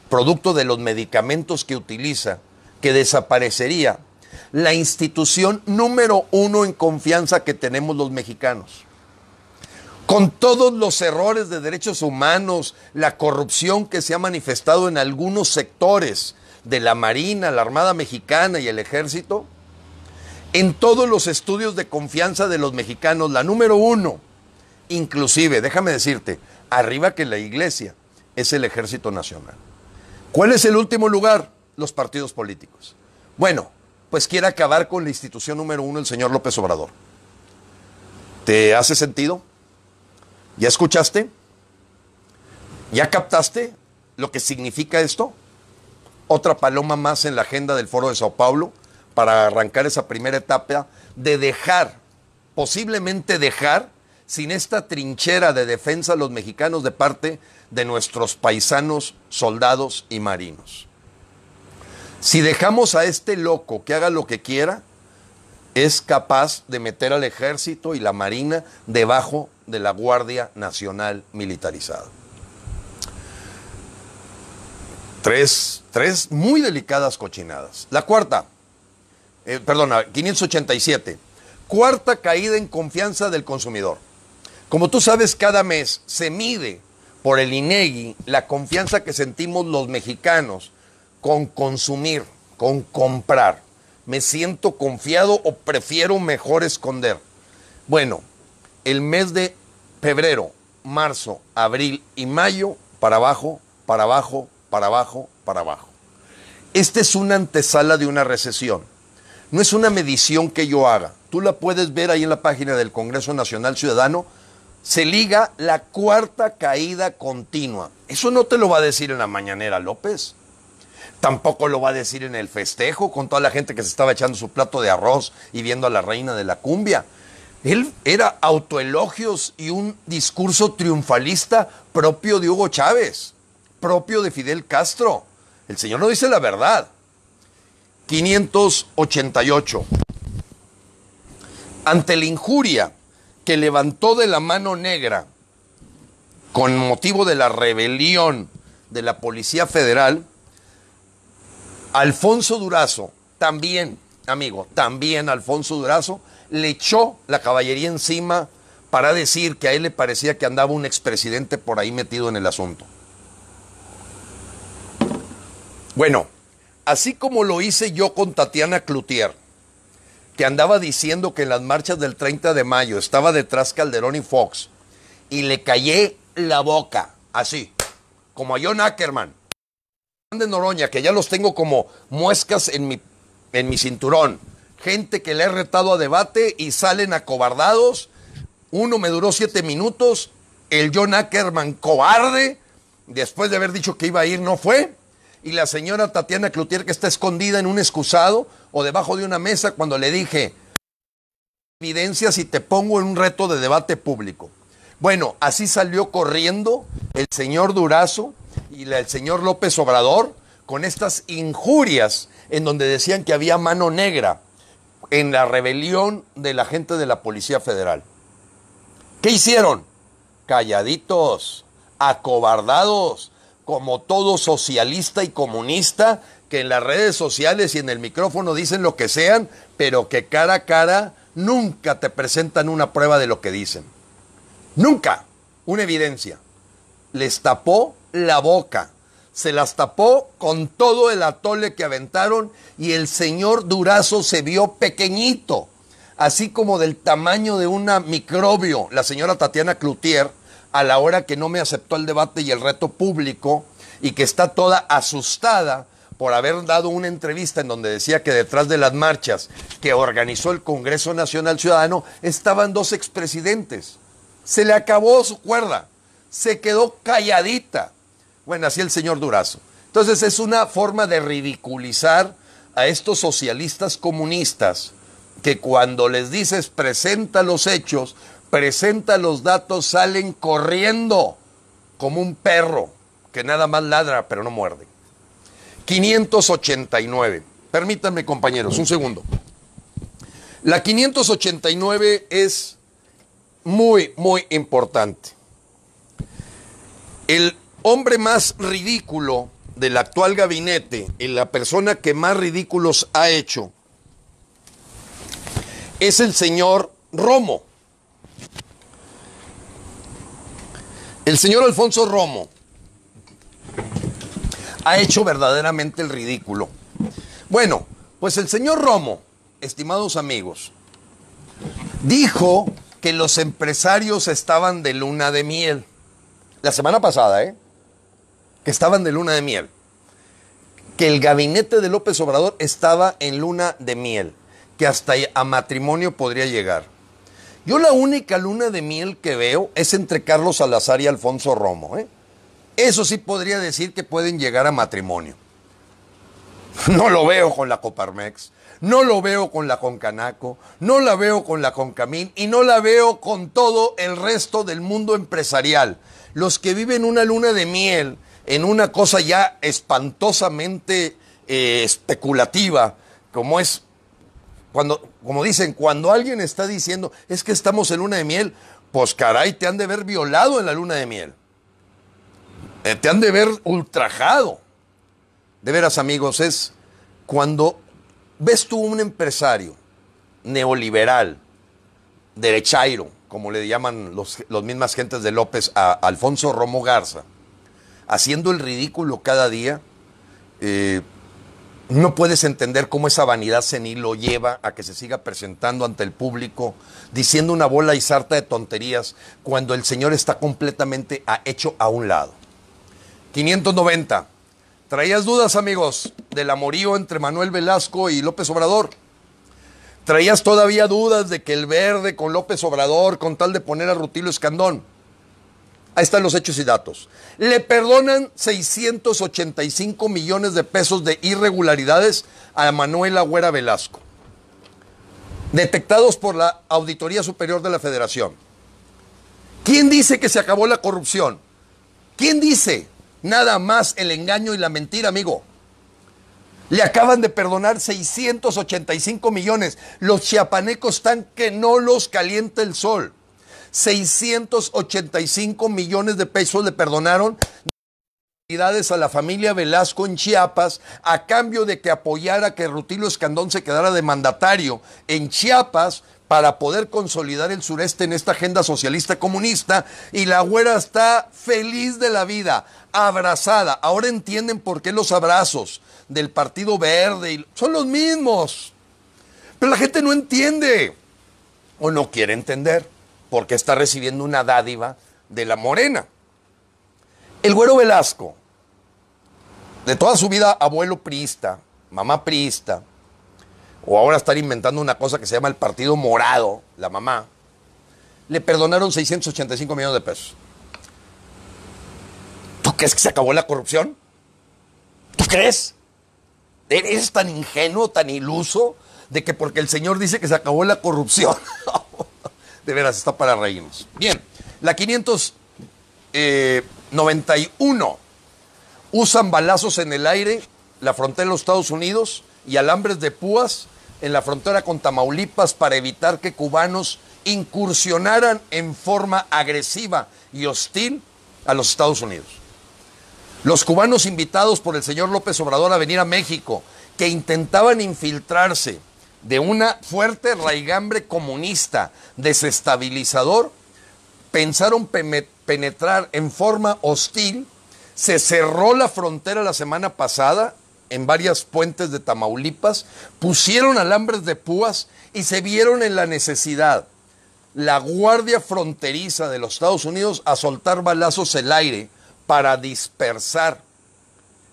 producto de los medicamentos que utiliza, que desaparecería la institución número uno en confianza que tenemos los mexicanos? con todos los errores de derechos humanos, la corrupción que se ha manifestado en algunos sectores de la Marina, la Armada Mexicana y el Ejército, en todos los estudios de confianza de los mexicanos, la número uno, inclusive, déjame decirte, arriba que la iglesia, es el Ejército Nacional. ¿Cuál es el último lugar? Los partidos políticos. Bueno, pues quiere acabar con la institución número uno, el señor López Obrador. ¿Te hace sentido? ¿Ya escuchaste? ¿Ya captaste lo que significa esto? Otra paloma más en la agenda del Foro de Sao Paulo para arrancar esa primera etapa de dejar, posiblemente dejar, sin esta trinchera de defensa a los mexicanos de parte de nuestros paisanos, soldados y marinos. Si dejamos a este loco que haga lo que quiera, es capaz de meter al ejército y la marina debajo de la Guardia Nacional militarizada. Tres, muy delicadas cochinadas. La cuarta, eh, perdona, 587. Cuarta caída en confianza del consumidor. Como tú sabes, cada mes se mide por el INEGI la confianza que sentimos los mexicanos con consumir, con comprar me siento confiado o prefiero mejor esconder. Bueno, el mes de febrero, marzo, abril y mayo, para abajo, para abajo, para abajo, para abajo. Esta es una antesala de una recesión. No es una medición que yo haga. Tú la puedes ver ahí en la página del Congreso Nacional Ciudadano. Se liga la cuarta caída continua. Eso no te lo va a decir en la mañanera, López. Tampoco lo va a decir en el festejo con toda la gente que se estaba echando su plato de arroz y viendo a la reina de la cumbia. Él era autoelogios y un discurso triunfalista propio de Hugo Chávez, propio de Fidel Castro. El señor no dice la verdad. 588. Ante la injuria que levantó de la mano negra con motivo de la rebelión de la Policía Federal, Alfonso Durazo, también, amigo, también Alfonso Durazo le echó la caballería encima para decir que a él le parecía que andaba un expresidente por ahí metido en el asunto. Bueno, así como lo hice yo con Tatiana Cloutier, que andaba diciendo que en las marchas del 30 de mayo estaba detrás Calderón y Fox, y le callé la boca, así, como a John Ackerman de Noroña, que ya los tengo como muescas en mi, en mi cinturón. Gente que le he retado a debate y salen acobardados. Uno me duró siete minutos. El John Ackerman cobarde, después de haber dicho que iba a ir, no fue. Y la señora Tatiana Cloutier, que está escondida en un excusado o debajo de una mesa, cuando le dije, evidencia si te pongo en un reto de debate público. Bueno, así salió corriendo el señor Durazo y el señor López Obrador con estas injurias en donde decían que había mano negra en la rebelión de la gente de la Policía Federal. ¿Qué hicieron? Calladitos, acobardados, como todo socialista y comunista que en las redes sociales y en el micrófono dicen lo que sean, pero que cara a cara nunca te presentan una prueba de lo que dicen. Nunca una evidencia. Les tapó la boca. Se las tapó con todo el atole que aventaron y el señor Durazo se vio pequeñito, así como del tamaño de un microbio. La señora Tatiana Cloutier, a la hora que no me aceptó el debate y el reto público y que está toda asustada por haber dado una entrevista en donde decía que detrás de las marchas que organizó el Congreso Nacional Ciudadano estaban dos expresidentes se le acabó su cuerda. Se quedó calladita. Bueno, así el señor Durazo. Entonces es una forma de ridiculizar a estos socialistas comunistas que cuando les dices presenta los hechos, presenta los datos, salen corriendo como un perro que nada más ladra pero no muerde. 589. Permítanme compañeros, un segundo. La 589 es muy, muy importante. El hombre más ridículo del actual gabinete y la persona que más ridículos ha hecho es el señor Romo. El señor Alfonso Romo ha hecho verdaderamente el ridículo. Bueno, pues el señor Romo, estimados amigos, dijo que los empresarios estaban de luna de miel. La semana pasada, ¿eh? Que estaban de luna de miel. Que el gabinete de López Obrador estaba en luna de miel. Que hasta a matrimonio podría llegar. Yo la única luna de miel que veo es entre Carlos Salazar y Alfonso Romo. ¿eh? Eso sí podría decir que pueden llegar a matrimonio. No lo veo con la Coparmex. No lo veo con la Concanaco, no la veo con la Concamín y no la veo con todo el resto del mundo empresarial. Los que viven una luna de miel en una cosa ya espantosamente eh, especulativa, como es cuando, como dicen, cuando alguien está diciendo es que estamos en luna de miel, pues caray, te han de ver violado en la luna de miel. Eh, te han de ver ultrajado. De veras, amigos, es cuando ves tú un empresario neoliberal, derechairo, como le llaman los, mismas gentes de López a Alfonso Romo Garza, haciendo el ridículo cada día, eh, no puedes entender cómo esa vanidad senil lo lleva a que se siga presentando ante el público, diciendo una bola y sarta de tonterías, cuando el señor está completamente a, hecho a un lado. 590. Traías dudas, amigos, del amorío entre Manuel Velasco y López Obrador. Traías todavía dudas de que el verde con López Obrador, con tal de poner a Rutilio Escandón. Ahí están los hechos y datos. Le perdonan 685 millones de pesos de irregularidades a Manuel Agüera Velasco, detectados por la Auditoría Superior de la Federación. ¿Quién dice que se acabó la corrupción? ¿Quién dice? Nada más el engaño y la mentira, amigo. Le acaban de perdonar 685 millones. Los chiapanecos están que no los calienta el sol. 685 millones de pesos le perdonaron a la familia Velasco en Chiapas a cambio de que apoyara que Rutilio Escandón se quedara de mandatario en Chiapas para poder consolidar el sureste en esta agenda socialista comunista y la güera está feliz de la vida, abrazada. Ahora entienden por qué los abrazos del Partido Verde son los mismos. Pero la gente no entiende o no quiere entender porque está recibiendo una dádiva de la morena. El güero Velasco, de toda su vida abuelo priista, mamá priista, o ahora están inventando una cosa que se llama el Partido Morado, la mamá, le perdonaron 685 millones de pesos. ¿Tú crees que se acabó la corrupción? ¿Tú crees? ¿Eres tan ingenuo, tan iluso, de que porque el señor dice que se acabó la corrupción? de veras, está para reírnos. Bien, la 591. Eh, usan balazos en el aire, la frontera de los Estados Unidos y alambres de púas en la frontera con Tamaulipas para evitar que cubanos incursionaran en forma agresiva y hostil a los Estados Unidos. Los cubanos invitados por el señor López Obrador a venir a México, que intentaban infiltrarse de una fuerte raigambre comunista desestabilizador, pensaron penetrar en forma hostil, se cerró la frontera la semana pasada en varias puentes de Tamaulipas, pusieron alambres de púas y se vieron en la necesidad la Guardia Fronteriza de los Estados Unidos a soltar balazos el aire para dispersar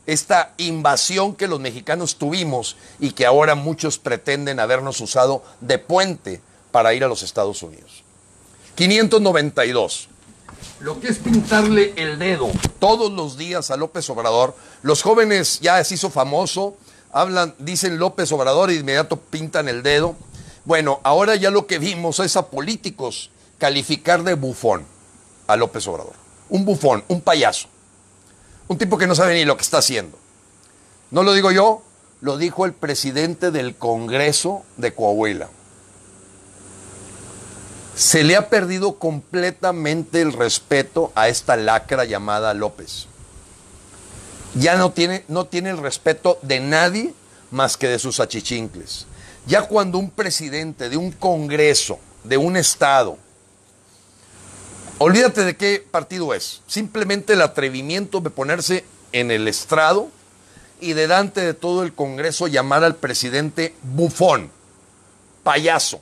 esta invasión que los mexicanos tuvimos y que ahora muchos pretenden habernos usado de puente para ir a los Estados Unidos. 592. Lo que es pintarle el dedo todos los días a López Obrador, los jóvenes ya se hizo famoso, hablan, dicen López Obrador de inmediato pintan el dedo. Bueno, ahora ya lo que vimos es a políticos calificar de bufón a López Obrador. Un bufón, un payaso. Un tipo que no sabe ni lo que está haciendo. No lo digo yo, lo dijo el presidente del Congreso de Coahuila se le ha perdido completamente el respeto a esta lacra llamada López. Ya no tiene, no tiene el respeto de nadie más que de sus achichincles. Ya cuando un presidente de un Congreso, de un Estado, olvídate de qué partido es, simplemente el atrevimiento de ponerse en el estrado y delante de todo el Congreso llamar al presidente bufón, payaso,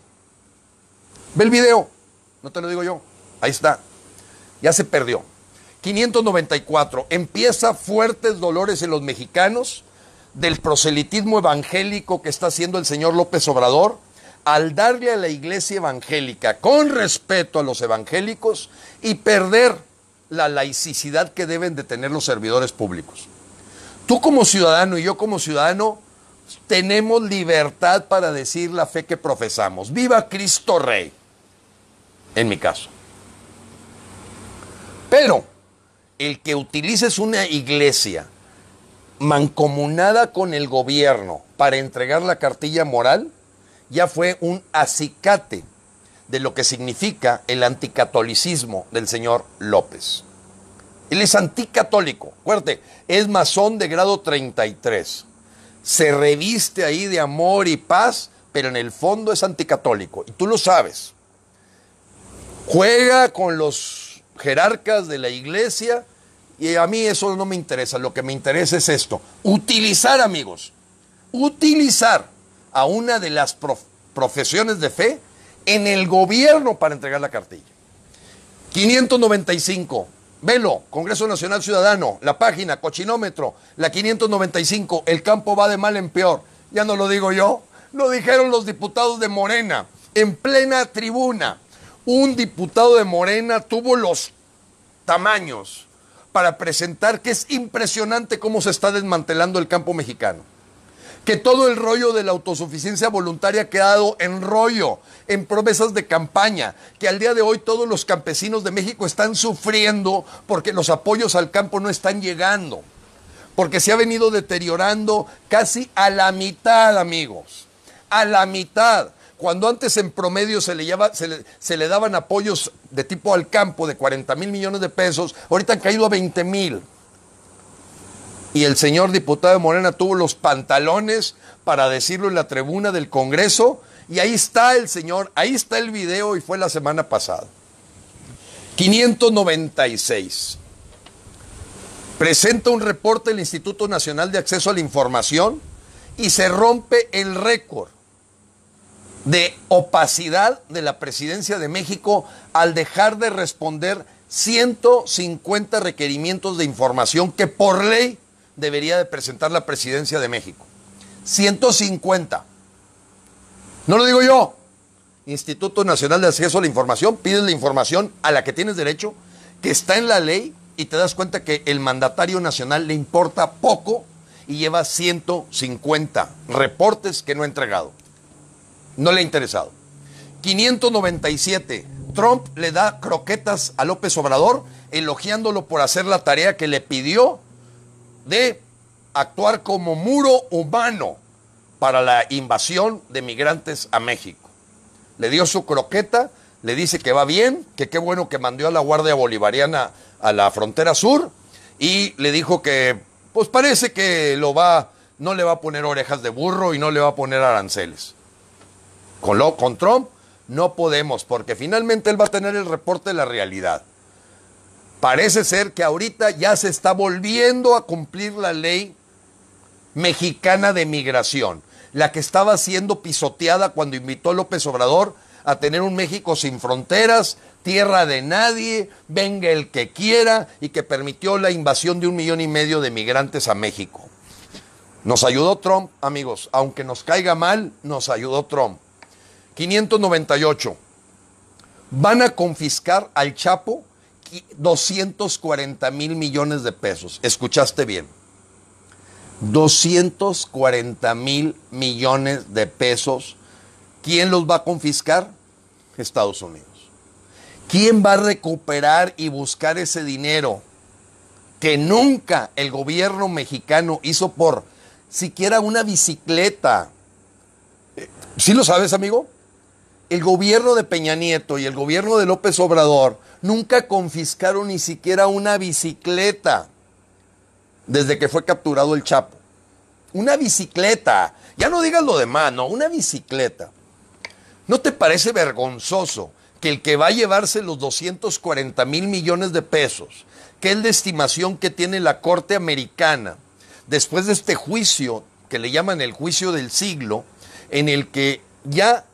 Ve el video, no te lo digo yo. Ahí está. Ya se perdió. 594. Empieza fuertes dolores en los mexicanos del proselitismo evangélico que está haciendo el señor López Obrador al darle a la iglesia evangélica con respeto a los evangélicos y perder la laicidad que deben de tener los servidores públicos. Tú como ciudadano y yo como ciudadano tenemos libertad para decir la fe que profesamos. Viva Cristo Rey en mi caso. Pero el que utilices una iglesia mancomunada con el gobierno para entregar la cartilla moral ya fue un acicate de lo que significa el anticatolicismo del señor López. Él es anticatólico, fuerte, es masón de grado 33. Se reviste ahí de amor y paz, pero en el fondo es anticatólico. Y tú lo sabes. Juega con los jerarcas de la iglesia y a mí eso no me interesa. Lo que me interesa es esto. Utilizar, amigos, utilizar a una de las profesiones de fe en el gobierno para entregar la cartilla. 595. Velo, Congreso Nacional Ciudadano, la página, cochinómetro, la 595, el campo va de mal en peor. Ya no lo digo yo, lo dijeron los diputados de Morena, en plena tribuna un diputado de Morena tuvo los tamaños para presentar que es impresionante cómo se está desmantelando el campo mexicano. Que todo el rollo de la autosuficiencia voluntaria ha quedado en rollo, en promesas de campaña, que al día de hoy todos los campesinos de México están sufriendo porque los apoyos al campo no están llegando, porque se ha venido deteriorando casi a la mitad, amigos, a la mitad cuando antes en promedio se le, se, le, daban apoyos de tipo al campo de 40 mil millones de pesos, ahorita han caído a 20 mil. Y el señor diputado de Morena tuvo los pantalones para decirlo en la tribuna del Congreso. Y ahí está el señor, ahí está el video y fue la semana pasada. 596. Presenta un reporte el Instituto Nacional de Acceso a la Información y se rompe el récord de opacidad de la presidencia de México al dejar de responder 150 requerimientos de información que por ley debería de presentar la presidencia de México. 150. No lo digo yo. Instituto Nacional de Acceso a la Información, pide la información a la que tienes derecho, que está en la ley y te das cuenta que el mandatario nacional le importa poco y lleva 150 reportes que no ha entregado. No le ha interesado. 597. Trump le da croquetas a López Obrador elogiándolo por hacer la tarea que le pidió de actuar como muro humano para la invasión de migrantes a México. Le dio su croqueta, le dice que va bien, que qué bueno que mandó a la Guardia Bolivariana a la frontera sur y le dijo que pues parece que lo va no le va a poner orejas de burro y no le va a poner aranceles con, Trump no podemos, porque finalmente él va a tener el reporte de la realidad. Parece ser que ahorita ya se está volviendo a cumplir la ley mexicana de migración, la que estaba siendo pisoteada cuando invitó a López Obrador a tener un México sin fronteras, tierra de nadie, venga el que quiera, y que permitió la invasión de un millón y medio de migrantes a México. Nos ayudó Trump, amigos, aunque nos caiga mal, nos ayudó Trump. 598. Van a confiscar al Chapo 240 mil millones de pesos. Escuchaste bien. 240 mil millones de pesos. ¿Quién los va a confiscar? Estados Unidos. ¿Quién va a recuperar y buscar ese dinero que nunca el gobierno mexicano hizo por siquiera una bicicleta? Eh, ¿Sí lo sabes, amigo? el gobierno de Peña Nieto y el gobierno de López Obrador nunca confiscaron ni siquiera una bicicleta desde que fue capturado el Chapo. Una bicicleta. Ya no digas lo demás, no, una bicicleta. ¿No te parece vergonzoso que el que va a llevarse los 240 mil millones de pesos, que es la estimación que tiene la Corte Americana, después de este juicio que le llaman el juicio del siglo, en el que ya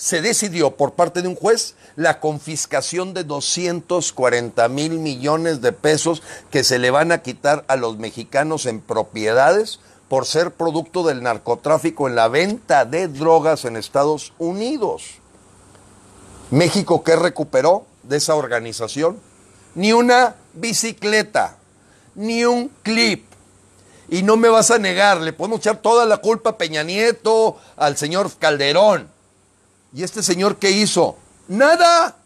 se decidió por parte de un juez la confiscación de 240 mil millones de pesos que se le van a quitar a los mexicanos en propiedades por ser producto del narcotráfico en la venta de drogas en Estados Unidos. México, ¿qué recuperó de esa organización? Ni una bicicleta, ni un clip. Y no me vas a negar, le podemos echar toda la culpa a Peña Nieto, al señor Calderón ¿Y este señor qué hizo? Nada,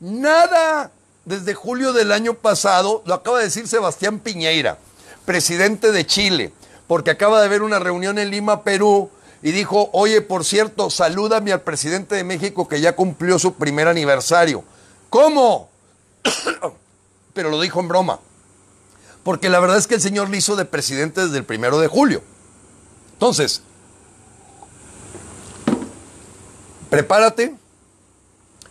nada. Desde julio del año pasado, lo acaba de decir Sebastián Piñeira, presidente de Chile, porque acaba de haber una reunión en Lima, Perú, y dijo, oye, por cierto, salúdame al presidente de México que ya cumplió su primer aniversario. ¿Cómo? Pero lo dijo en broma, porque la verdad es que el señor lo hizo de presidente desde el primero de julio. Entonces, prepárate,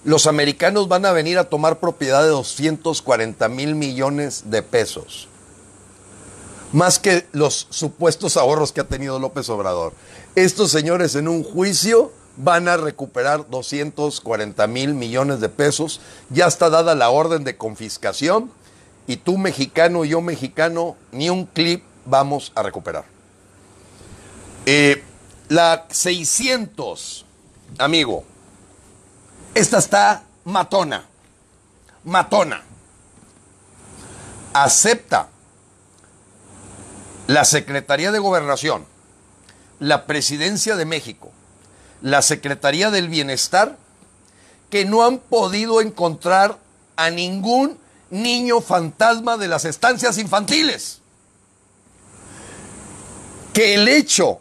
los americanos van a venir a tomar propiedad de 240 mil millones de pesos. Más que los supuestos ahorros que ha tenido López Obrador. Estos señores en un juicio van a recuperar 240 mil millones de pesos. Ya está dada la orden de confiscación. Y tú mexicano, y yo mexicano, ni un clip vamos a recuperar. Eh, la 600 amigo, esta está matona, matona. Acepta la Secretaría de Gobernación, la Presidencia de México, la Secretaría del Bienestar, que no han podido encontrar a ningún niño fantasma de las estancias infantiles. Que el hecho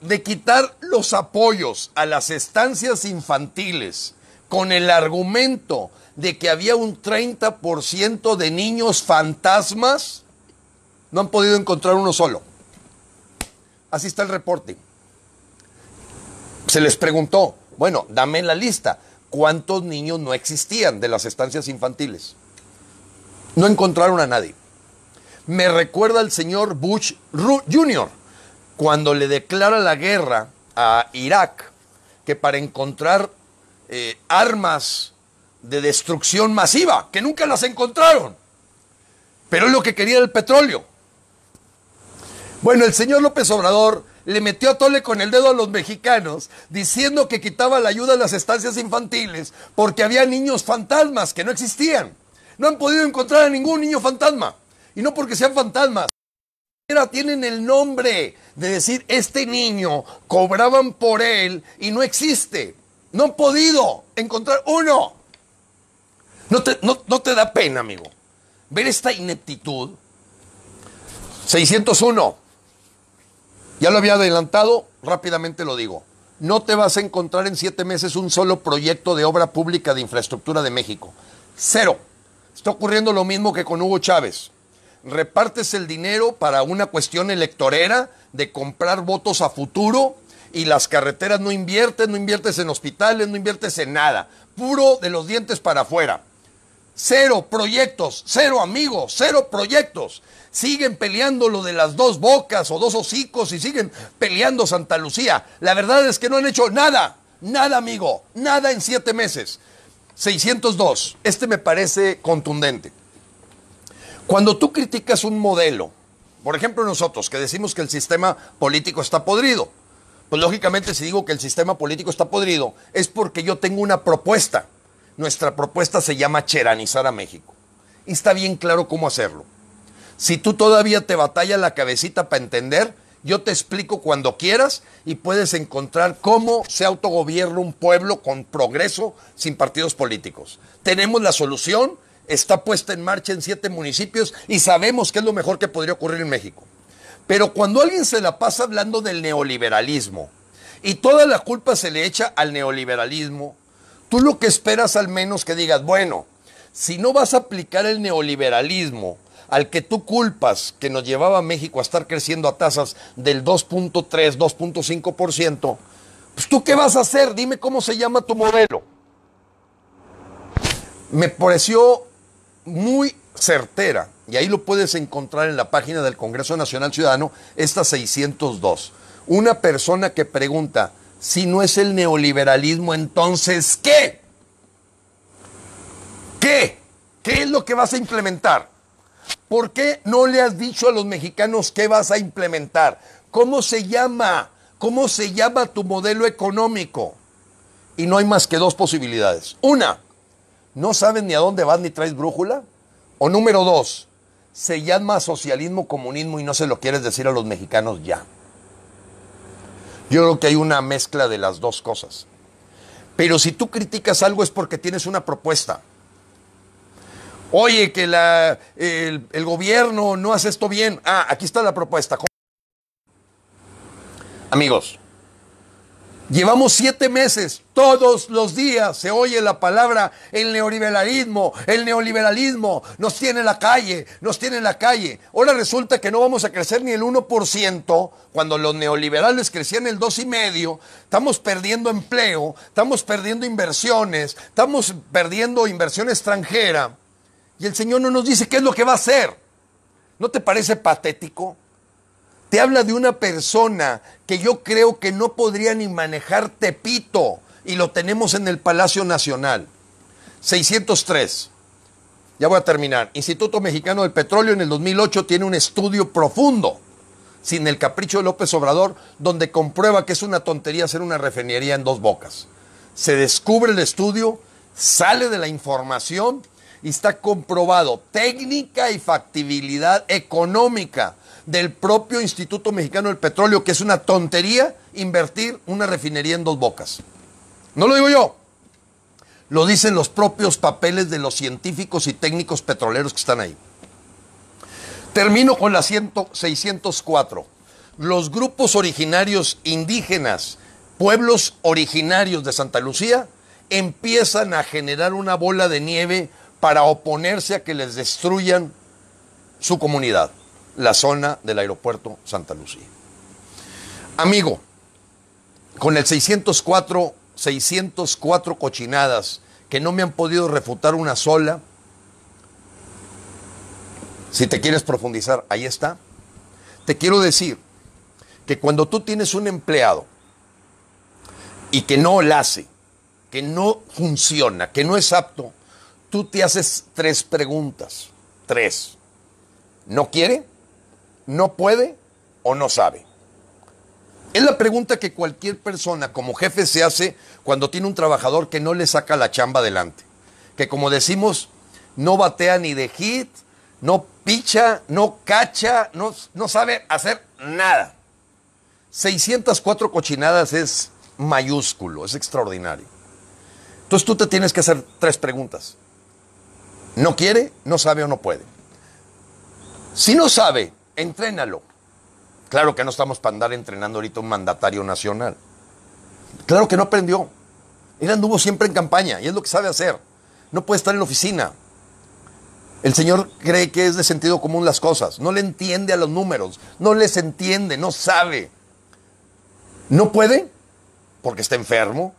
de quitar los apoyos a las estancias infantiles con el argumento de que había un 30% de niños fantasmas, no han podido encontrar uno solo. Así está el reporte. Se les preguntó, bueno, dame la lista, ¿cuántos niños no existían de las estancias infantiles? No encontraron a nadie. Me recuerda al señor Bush Jr., cuando le declara la guerra a Irak, que para encontrar eh, armas de destrucción masiva, que nunca las encontraron, pero es lo que quería el petróleo. Bueno, el señor López Obrador le metió a tole con el dedo a los mexicanos diciendo que quitaba la ayuda a las estancias infantiles porque había niños fantasmas que no existían. No han podido encontrar a ningún niño fantasma. Y no porque sean fantasmas, tienen el nombre de decir, este niño, cobraban por él y no existe. No han podido encontrar uno. No te, no, no te da pena, amigo, ver esta ineptitud. 601. Ya lo había adelantado, rápidamente lo digo. No te vas a encontrar en siete meses un solo proyecto de obra pública de infraestructura de México. Cero. Está ocurriendo lo mismo que con Hugo Chávez repartes el dinero para una cuestión electorera de comprar votos a futuro y las carreteras no inviertes, no inviertes en hospitales, no inviertes en nada. Puro de los dientes para afuera. Cero proyectos, cero amigos, cero proyectos. Siguen peleando lo de las dos bocas o dos hocicos y siguen peleando Santa Lucía. La verdad es que no han hecho nada, nada amigo, nada en siete meses. 602, este me parece contundente. Cuando tú criticas un modelo, por ejemplo nosotros que decimos que el sistema político está podrido, pues lógicamente si digo que el sistema político está podrido es porque yo tengo una propuesta. Nuestra propuesta se llama cheranizar a México. Y está bien claro cómo hacerlo. Si tú todavía te batalla la cabecita para entender, yo te explico cuando quieras y puedes encontrar cómo se autogobierna un pueblo con progreso sin partidos políticos. Tenemos la solución está puesta en marcha en siete municipios y sabemos que es lo mejor que podría ocurrir en México. Pero cuando alguien se la pasa hablando del neoliberalismo y toda la culpa se le echa al neoliberalismo, tú lo que esperas al menos que digas, bueno, si no vas a aplicar el neoliberalismo, al que tú culpas que nos llevaba a México a estar creciendo a tasas del 2.3, 2.5%, pues tú qué vas a hacer? Dime cómo se llama tu modelo. Me pareció muy certera, y ahí lo puedes encontrar en la página del Congreso Nacional Ciudadano, esta 602. Una persona que pregunta, si no es el neoliberalismo, entonces ¿qué? ¿Qué? ¿Qué es lo que vas a implementar? ¿Por qué no le has dicho a los mexicanos qué vas a implementar? ¿Cómo se llama? ¿Cómo se llama tu modelo económico? Y no hay más que dos posibilidades. Una, no sabes ni a dónde vas ni traes brújula. O número dos, se llama socialismo comunismo y no se lo quieres decir a los mexicanos ya. Yo creo que hay una mezcla de las dos cosas. Pero si tú criticas algo es porque tienes una propuesta. Oye, que la, el, el, gobierno no hace esto bien. Ah, aquí está la propuesta. Amigos, Llevamos siete meses, todos los días se oye la palabra el neoliberalismo, el neoliberalismo, nos tiene en la calle, nos tiene en la calle. Ahora resulta que no vamos a crecer ni el 1%, cuando los neoliberales crecían el 2,5%, estamos perdiendo empleo, estamos perdiendo inversiones, estamos perdiendo inversión extranjera. Y el Señor no nos dice qué es lo que va a hacer. ¿No te parece patético? Te habla de una persona que yo creo que no podría ni manejar Tepito y lo tenemos en el Palacio Nacional. 603. Ya voy a terminar. Instituto Mexicano del Petróleo en el 2008 tiene un estudio profundo, sin el capricho de López Obrador, donde comprueba que es una tontería hacer una refinería en dos bocas. Se descubre el estudio, sale de la información y está comprobado técnica y factibilidad económica del propio Instituto Mexicano del Petróleo, que es una tontería invertir una refinería en dos bocas. No lo digo yo, lo dicen los propios papeles de los científicos y técnicos petroleros que están ahí. Termino con la 604. Los grupos originarios indígenas, pueblos originarios de Santa Lucía, empiezan a generar una bola de nieve para oponerse a que les destruyan su comunidad la zona del aeropuerto Santa Lucía. Amigo, con el 604, 604 cochinadas que no me han podido refutar una sola, si te quieres profundizar, ahí está. Te quiero decir que cuando tú tienes un empleado y que no lo hace, que no funciona, que no es apto, tú te haces tres preguntas. Tres. ¿No quiere? no puede o no sabe. Es la pregunta que cualquier persona como jefe se hace cuando tiene un trabajador que no le saca la chamba adelante. Que como decimos, no batea ni de hit, no picha, no cacha, no, no sabe hacer nada. 604 cochinadas es mayúsculo, es extraordinario. Entonces tú te tienes que hacer tres preguntas. ¿No quiere, no sabe o no puede? Si no sabe, entrénalo. Claro que no estamos para andar entrenando ahorita un mandatario nacional. Claro que no aprendió. Él anduvo siempre en campaña y es lo que sabe hacer. No puede estar en la oficina. El señor cree que es de sentido común las cosas. No le entiende a los números. No les entiende, no sabe. No puede porque está enfermo,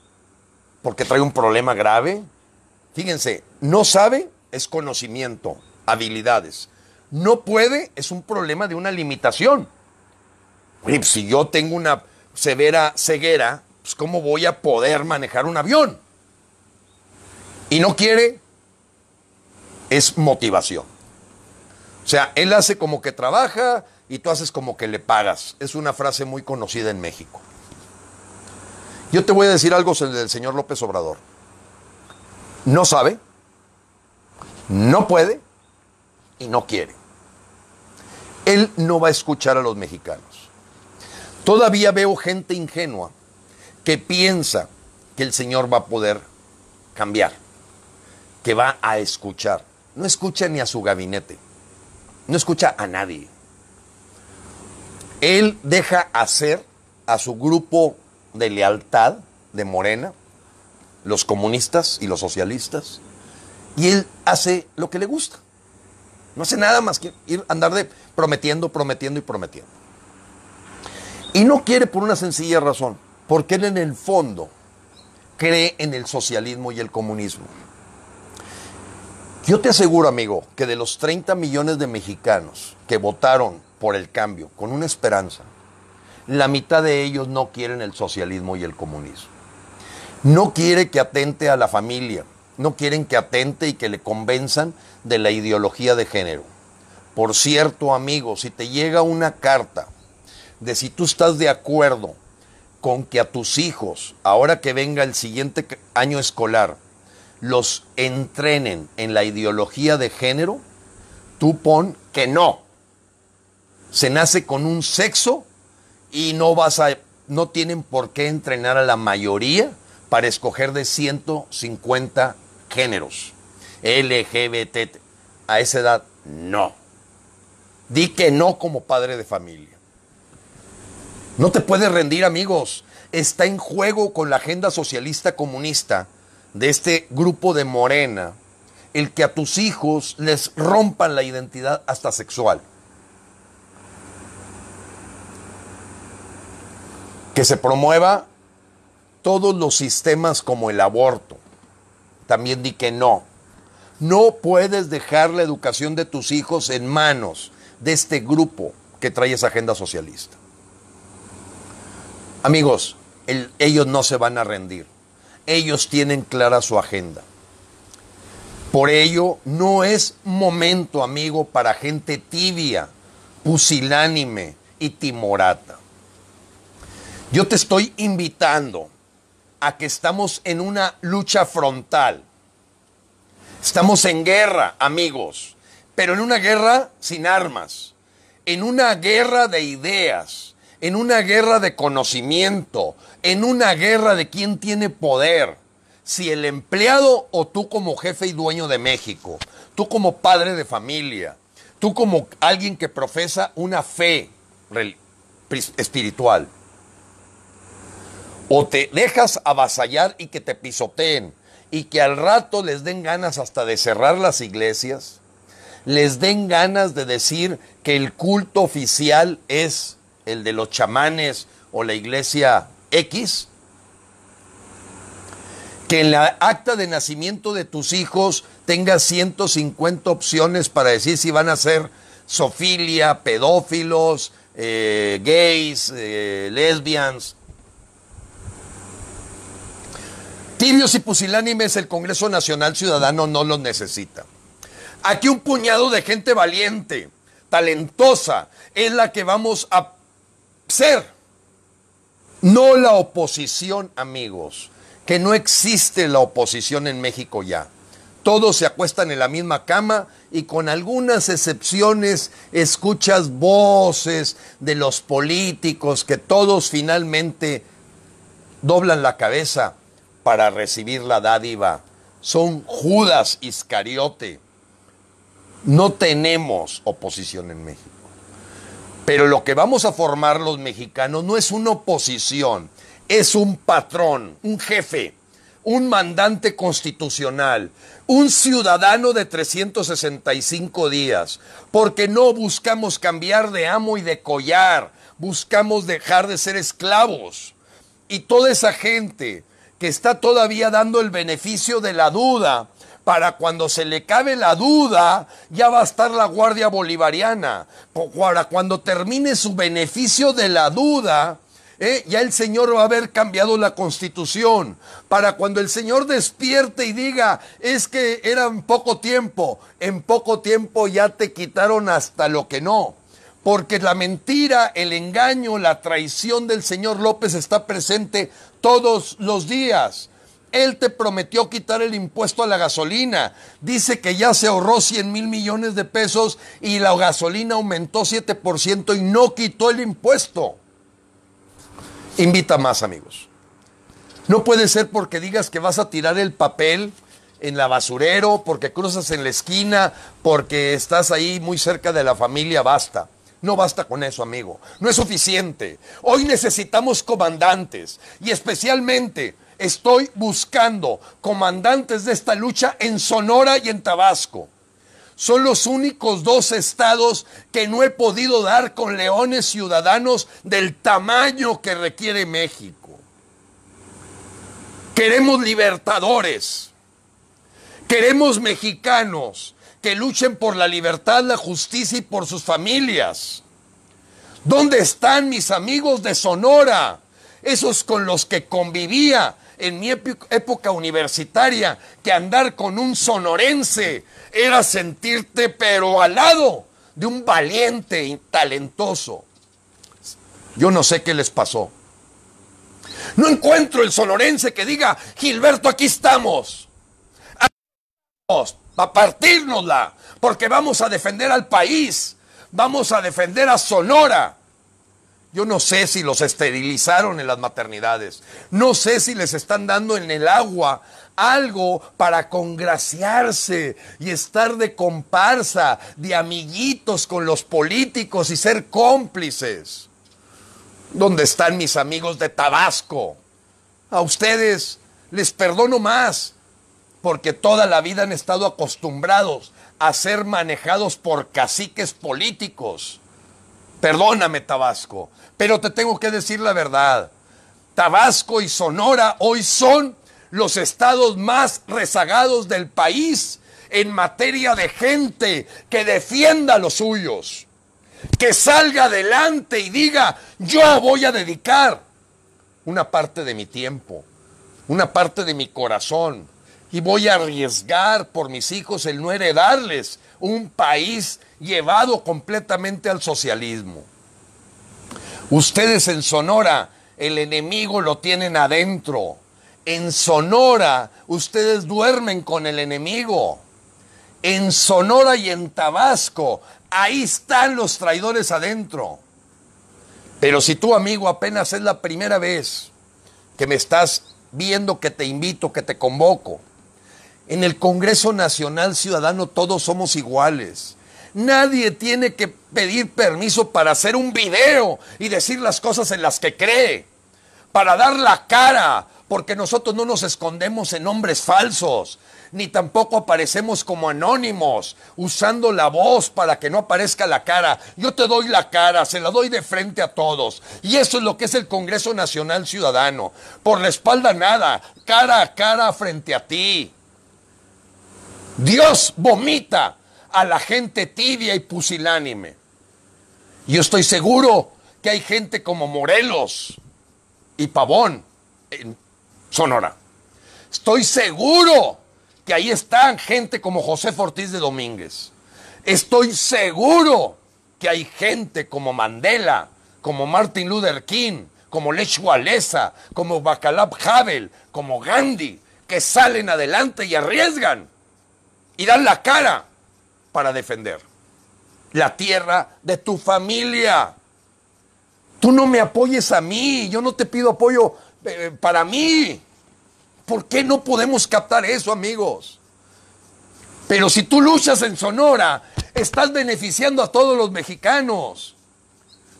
porque trae un problema grave. Fíjense, no sabe es conocimiento, habilidades no puede es un problema de una limitación. Pues, si yo tengo una severa ceguera, pues, ¿cómo voy a poder manejar un avión? Y no quiere, es motivación. O sea, él hace como que trabaja y tú haces como que le pagas. Es una frase muy conocida en México. Yo te voy a decir algo del señor López Obrador. No sabe, no puede y no quiere. Él no va a escuchar a los mexicanos. Todavía veo gente ingenua que piensa que el Señor va a poder cambiar, que va a escuchar. No escucha ni a su gabinete, no escucha a nadie. Él deja hacer a su grupo de lealtad de Morena, los comunistas y los socialistas, y él hace lo que le gusta. No hace nada más que ir andar de prometiendo, prometiendo y prometiendo. Y no quiere por una sencilla razón, porque él en el fondo cree en el socialismo y el comunismo. Yo te aseguro, amigo, que de los 30 millones de mexicanos que votaron por el cambio con una esperanza, la mitad de ellos no quieren el socialismo y el comunismo. No quiere que atente a la familia, no quieren que atente y que le convenzan de la ideología de género. Por cierto, amigo, si te llega una carta de si tú estás de acuerdo con que a tus hijos, ahora que venga el siguiente año escolar, los entrenen en la ideología de género, tú pon que no. Se nace con un sexo y no vas a no tienen por qué entrenar a la mayoría para escoger de 150 géneros, LGBT, a esa edad, no. Di que no como padre de familia. No te puedes rendir, amigos. Está en juego con la agenda socialista comunista de este grupo de Morena, el que a tus hijos les rompan la identidad hasta sexual. Que se promueva todos los sistemas como el aborto, también di que no. No puedes dejar la educación de tus hijos en manos de este grupo que trae esa agenda socialista. Amigos, ellos no se van a rendir. Ellos tienen clara su agenda. Por ello, no es momento, amigo, para gente tibia, pusilánime y timorata. Yo te estoy invitando a que estamos en una lucha frontal. Estamos en guerra, amigos, pero en una guerra sin armas, en una guerra de ideas, en una guerra de conocimiento, en una guerra de quién tiene poder, si el empleado o tú como jefe y dueño de México, tú como padre de familia, tú como alguien que profesa una fe espiritual. O te dejas avasallar y que te pisoteen y que al rato les den ganas hasta de cerrar las iglesias, les den ganas de decir que el culto oficial es el de los chamanes o la iglesia X, que en la acta de nacimiento de tus hijos tengas 150 opciones para decir si van a ser sofilia, pedófilos, eh, gays, eh, lesbians, Sirios y pusilánimes el Congreso Nacional Ciudadano no los necesita. Aquí un puñado de gente valiente, talentosa, es la que vamos a ser. No la oposición, amigos, que no existe la oposición en México ya. Todos se acuestan en la misma cama y con algunas excepciones escuchas voces de los políticos que todos finalmente doblan la cabeza para recibir la dádiva son Judas Iscariote. No tenemos oposición en México. Pero lo que vamos a formar los mexicanos no es una oposición, es un patrón, un jefe, un mandante constitucional, un ciudadano de 365 días, porque no buscamos cambiar de amo y de collar, buscamos dejar de ser esclavos. Y toda esa gente que está todavía dando el beneficio de la duda. Para cuando se le cabe la duda, ya va a estar la Guardia Bolivariana. Para cuando termine su beneficio de la duda, eh, ya el Señor va a haber cambiado la constitución. Para cuando el Señor despierte y diga, es que era en poco tiempo, en poco tiempo ya te quitaron hasta lo que no porque la mentira, el engaño, la traición del señor López está presente todos los días. Él te prometió quitar el impuesto a la gasolina. Dice que ya se ahorró 100 mil millones de pesos y la gasolina aumentó 7% y no quitó el impuesto. Invita más amigos. No puede ser porque digas que vas a tirar el papel en la basurero, porque cruzas en la esquina, porque estás ahí muy cerca de la familia, basta. No basta con eso, amigo. No es suficiente. Hoy necesitamos comandantes y especialmente estoy buscando comandantes de esta lucha en Sonora y en Tabasco. Son los únicos dos estados que no he podido dar con leones ciudadanos del tamaño que requiere México. Queremos libertadores. Queremos mexicanos que luchen por la libertad, la justicia y por sus familias. ¿Dónde están mis amigos de Sonora? Esos con los que convivía en mi época universitaria, que andar con un sonorense era sentirte pero al lado de un valiente y talentoso. Yo no sé qué les pasó. No encuentro el sonorense que diga, Gilberto, aquí estamos. Aquí estamos a partirnosla, porque vamos a defender al país, vamos a defender a Sonora. Yo no sé si los esterilizaron en las maternidades, no sé si les están dando en el agua algo para congraciarse y estar de comparsa, de amiguitos con los políticos y ser cómplices. ¿Dónde están mis amigos de Tabasco? A ustedes les perdono más porque toda la vida han estado acostumbrados a ser manejados por caciques políticos. Perdóname, Tabasco, pero te tengo que decir la verdad. Tabasco y Sonora hoy son los estados más rezagados del país en materia de gente que defienda los suyos, que salga adelante y diga, yo voy a dedicar una parte de mi tiempo, una parte de mi corazón, y voy a arriesgar por mis hijos el no heredarles un país llevado completamente al socialismo. Ustedes en Sonora, el enemigo lo tienen adentro. En Sonora, ustedes duermen con el enemigo. En Sonora y en Tabasco, ahí están los traidores adentro. Pero si tú, amigo, apenas es la primera vez que me estás viendo que te invito, que te convoco, en el Congreso Nacional Ciudadano todos somos iguales. Nadie tiene que pedir permiso para hacer un video y decir las cosas en las que cree, para dar la cara, porque nosotros no nos escondemos en nombres falsos, ni tampoco aparecemos como anónimos, usando la voz para que no aparezca la cara. Yo te doy la cara, se la doy de frente a todos. Y eso es lo que es el Congreso Nacional Ciudadano. Por la espalda nada, cara a cara frente a ti. Dios vomita a la gente tibia y pusilánime. Yo estoy seguro que hay gente como Morelos y Pavón en Sonora. Estoy seguro que ahí están gente como José Ortiz de Domínguez. Estoy seguro que hay gente como Mandela, como Martin Luther King, como Lech Walesa, como Bacalab Havel, como Gandhi, que salen adelante y arriesgan y dan la cara para defender la tierra de tu familia. Tú no me apoyes a mí, yo no te pido apoyo eh, para mí. ¿Por qué no podemos captar eso, amigos? Pero si tú luchas en Sonora, estás beneficiando a todos los mexicanos.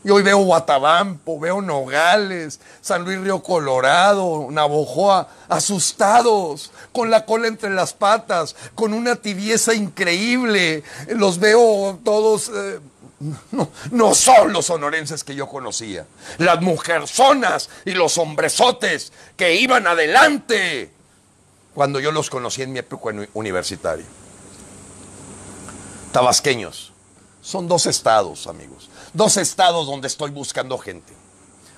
Y hoy veo Guatabampo, veo Nogales, San Luis Río Colorado, Navojoa, asustados, con la cola entre las patas, con una tibieza increíble. Los veo todos... Eh, no, son los sonorenses que yo conocía. Las mujerzonas y los hombresotes que iban adelante cuando yo los conocí en mi época universitaria. Tabasqueños son dos estados, amigos. Dos estados donde estoy buscando gente.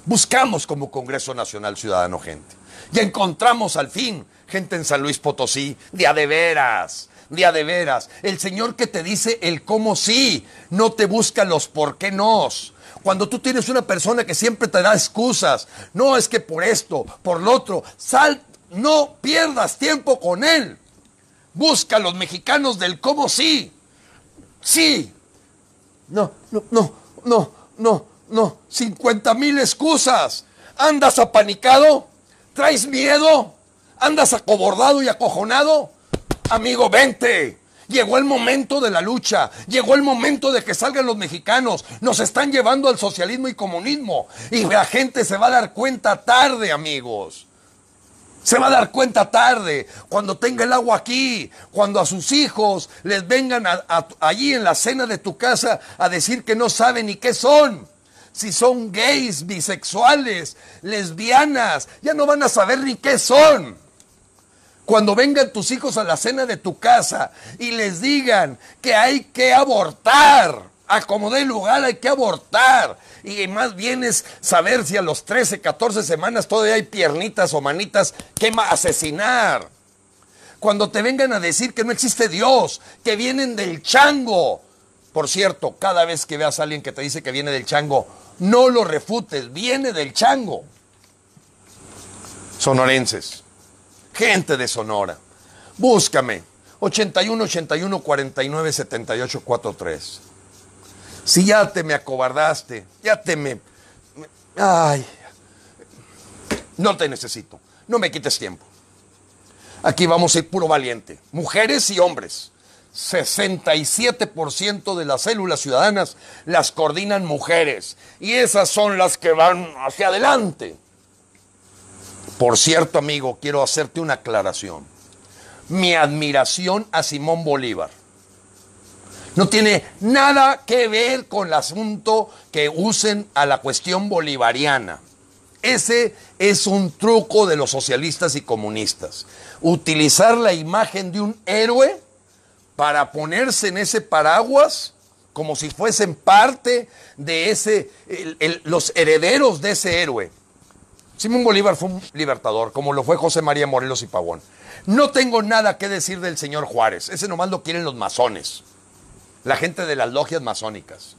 Buscamos como Congreso Nacional Ciudadano gente. Y encontramos al fin gente en San Luis Potosí, día de veras, día de veras. El Señor que te dice el cómo sí, no te busca los por qué no. Cuando tú tienes una persona que siempre te da excusas, no es que por esto, por lo otro, sal, no pierdas tiempo con él. Busca a los mexicanos del cómo sí. Sí, no, no, no, no, no, no. 50 mil excusas. ¿Andas apanicado? ¿Traes miedo? ¿Andas acobordado y acojonado? Amigo, vente. Llegó el momento de la lucha, llegó el momento de que salgan los mexicanos, nos están llevando al socialismo y comunismo y la gente se va a dar cuenta tarde, amigos. Se va a dar cuenta tarde, cuando tenga el agua aquí, cuando a sus hijos les vengan allí en la cena de tu casa a decir que no saben ni qué son. Si son gays, bisexuales, lesbianas, ya no van a saber ni qué son. Cuando vengan tus hijos a la cena de tu casa y les digan que hay que abortar a ah, como lugar hay que abortar. Y más bien es saber si a los 13, 14 semanas todavía hay piernitas o manitas que asesinar. Cuando te vengan a decir que no existe Dios, que vienen del chango. Por cierto, cada vez que veas a alguien que te dice que viene del chango, no lo refutes, viene del chango. Sonorenses, gente de Sonora, búscame 81 81 49 78 si ya te me acobardaste, ya te me... Ay, no te necesito, no me quites tiempo. Aquí vamos a ir puro valiente, mujeres y hombres. 67% de las células ciudadanas las coordinan mujeres y esas son las que van hacia adelante. Por cierto, amigo, quiero hacerte una aclaración. Mi admiración a Simón Bolívar no tiene nada que ver con el asunto que usen a la cuestión bolivariana. Ese es un truco de los socialistas y comunistas. Utilizar la imagen de un héroe para ponerse en ese paraguas como si fuesen parte de ese, los herederos de ese héroe. Simón Bolívar fue un libertador, como lo fue José María Morelos y Pavón. No tengo nada que decir del señor Juárez, ese nomás lo quieren los masones la gente de las logias masónicas.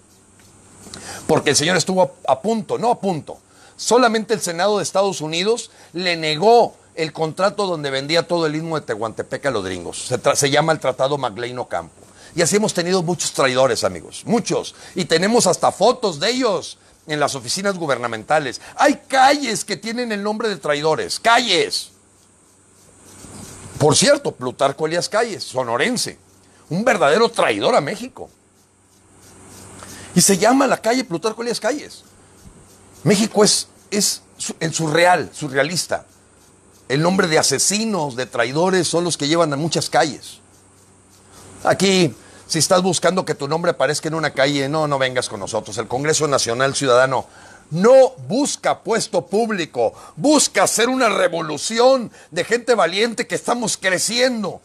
Porque el señor estuvo a, punto, no a punto. Solamente el Senado de Estados Unidos le negó el contrato donde vendía todo el istmo de Tehuantepec a los gringos. Se, llama el Tratado Magleino Campo. Y así hemos tenido muchos traidores, amigos, muchos. Y tenemos hasta fotos de ellos en las oficinas gubernamentales. Hay calles que tienen el nombre de traidores, calles. Por cierto, Plutarco Elias Calles, sonorense, un verdadero traidor a México. Y se llama la calle Plutarco Elías Calles. México es, es el surreal, surrealista. El nombre de asesinos, de traidores, son los que llevan a muchas calles. Aquí, si estás buscando que tu nombre aparezca en una calle, no, no vengas con nosotros. El Congreso Nacional Ciudadano no busca puesto público, busca hacer una revolución de gente valiente que estamos creciendo.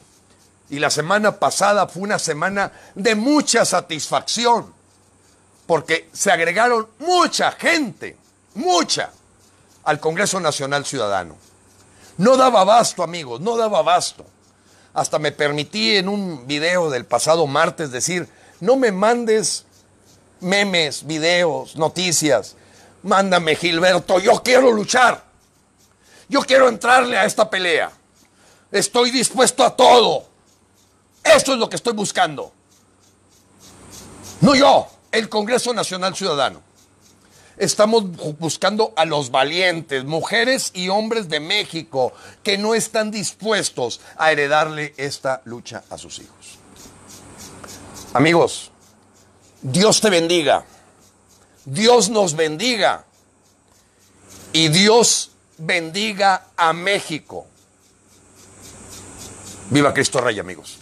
Y la semana pasada fue una semana de mucha satisfacción, porque se agregaron mucha gente, mucha, al Congreso Nacional Ciudadano. No daba abasto, amigos, no daba abasto. Hasta me permití en un video del pasado martes decir, no me mandes memes, videos, noticias. Mándame, Gilberto, yo quiero luchar. Yo quiero entrarle a esta pelea. Estoy dispuesto a todo esto es lo que estoy buscando. No yo, el Congreso Nacional Ciudadano. Estamos buscando a los valientes, mujeres y hombres de México que no están dispuestos a heredarle esta lucha a sus hijos. Amigos, Dios te bendiga. Dios nos bendiga. Y Dios bendiga a México. Viva Cristo Rey, amigos.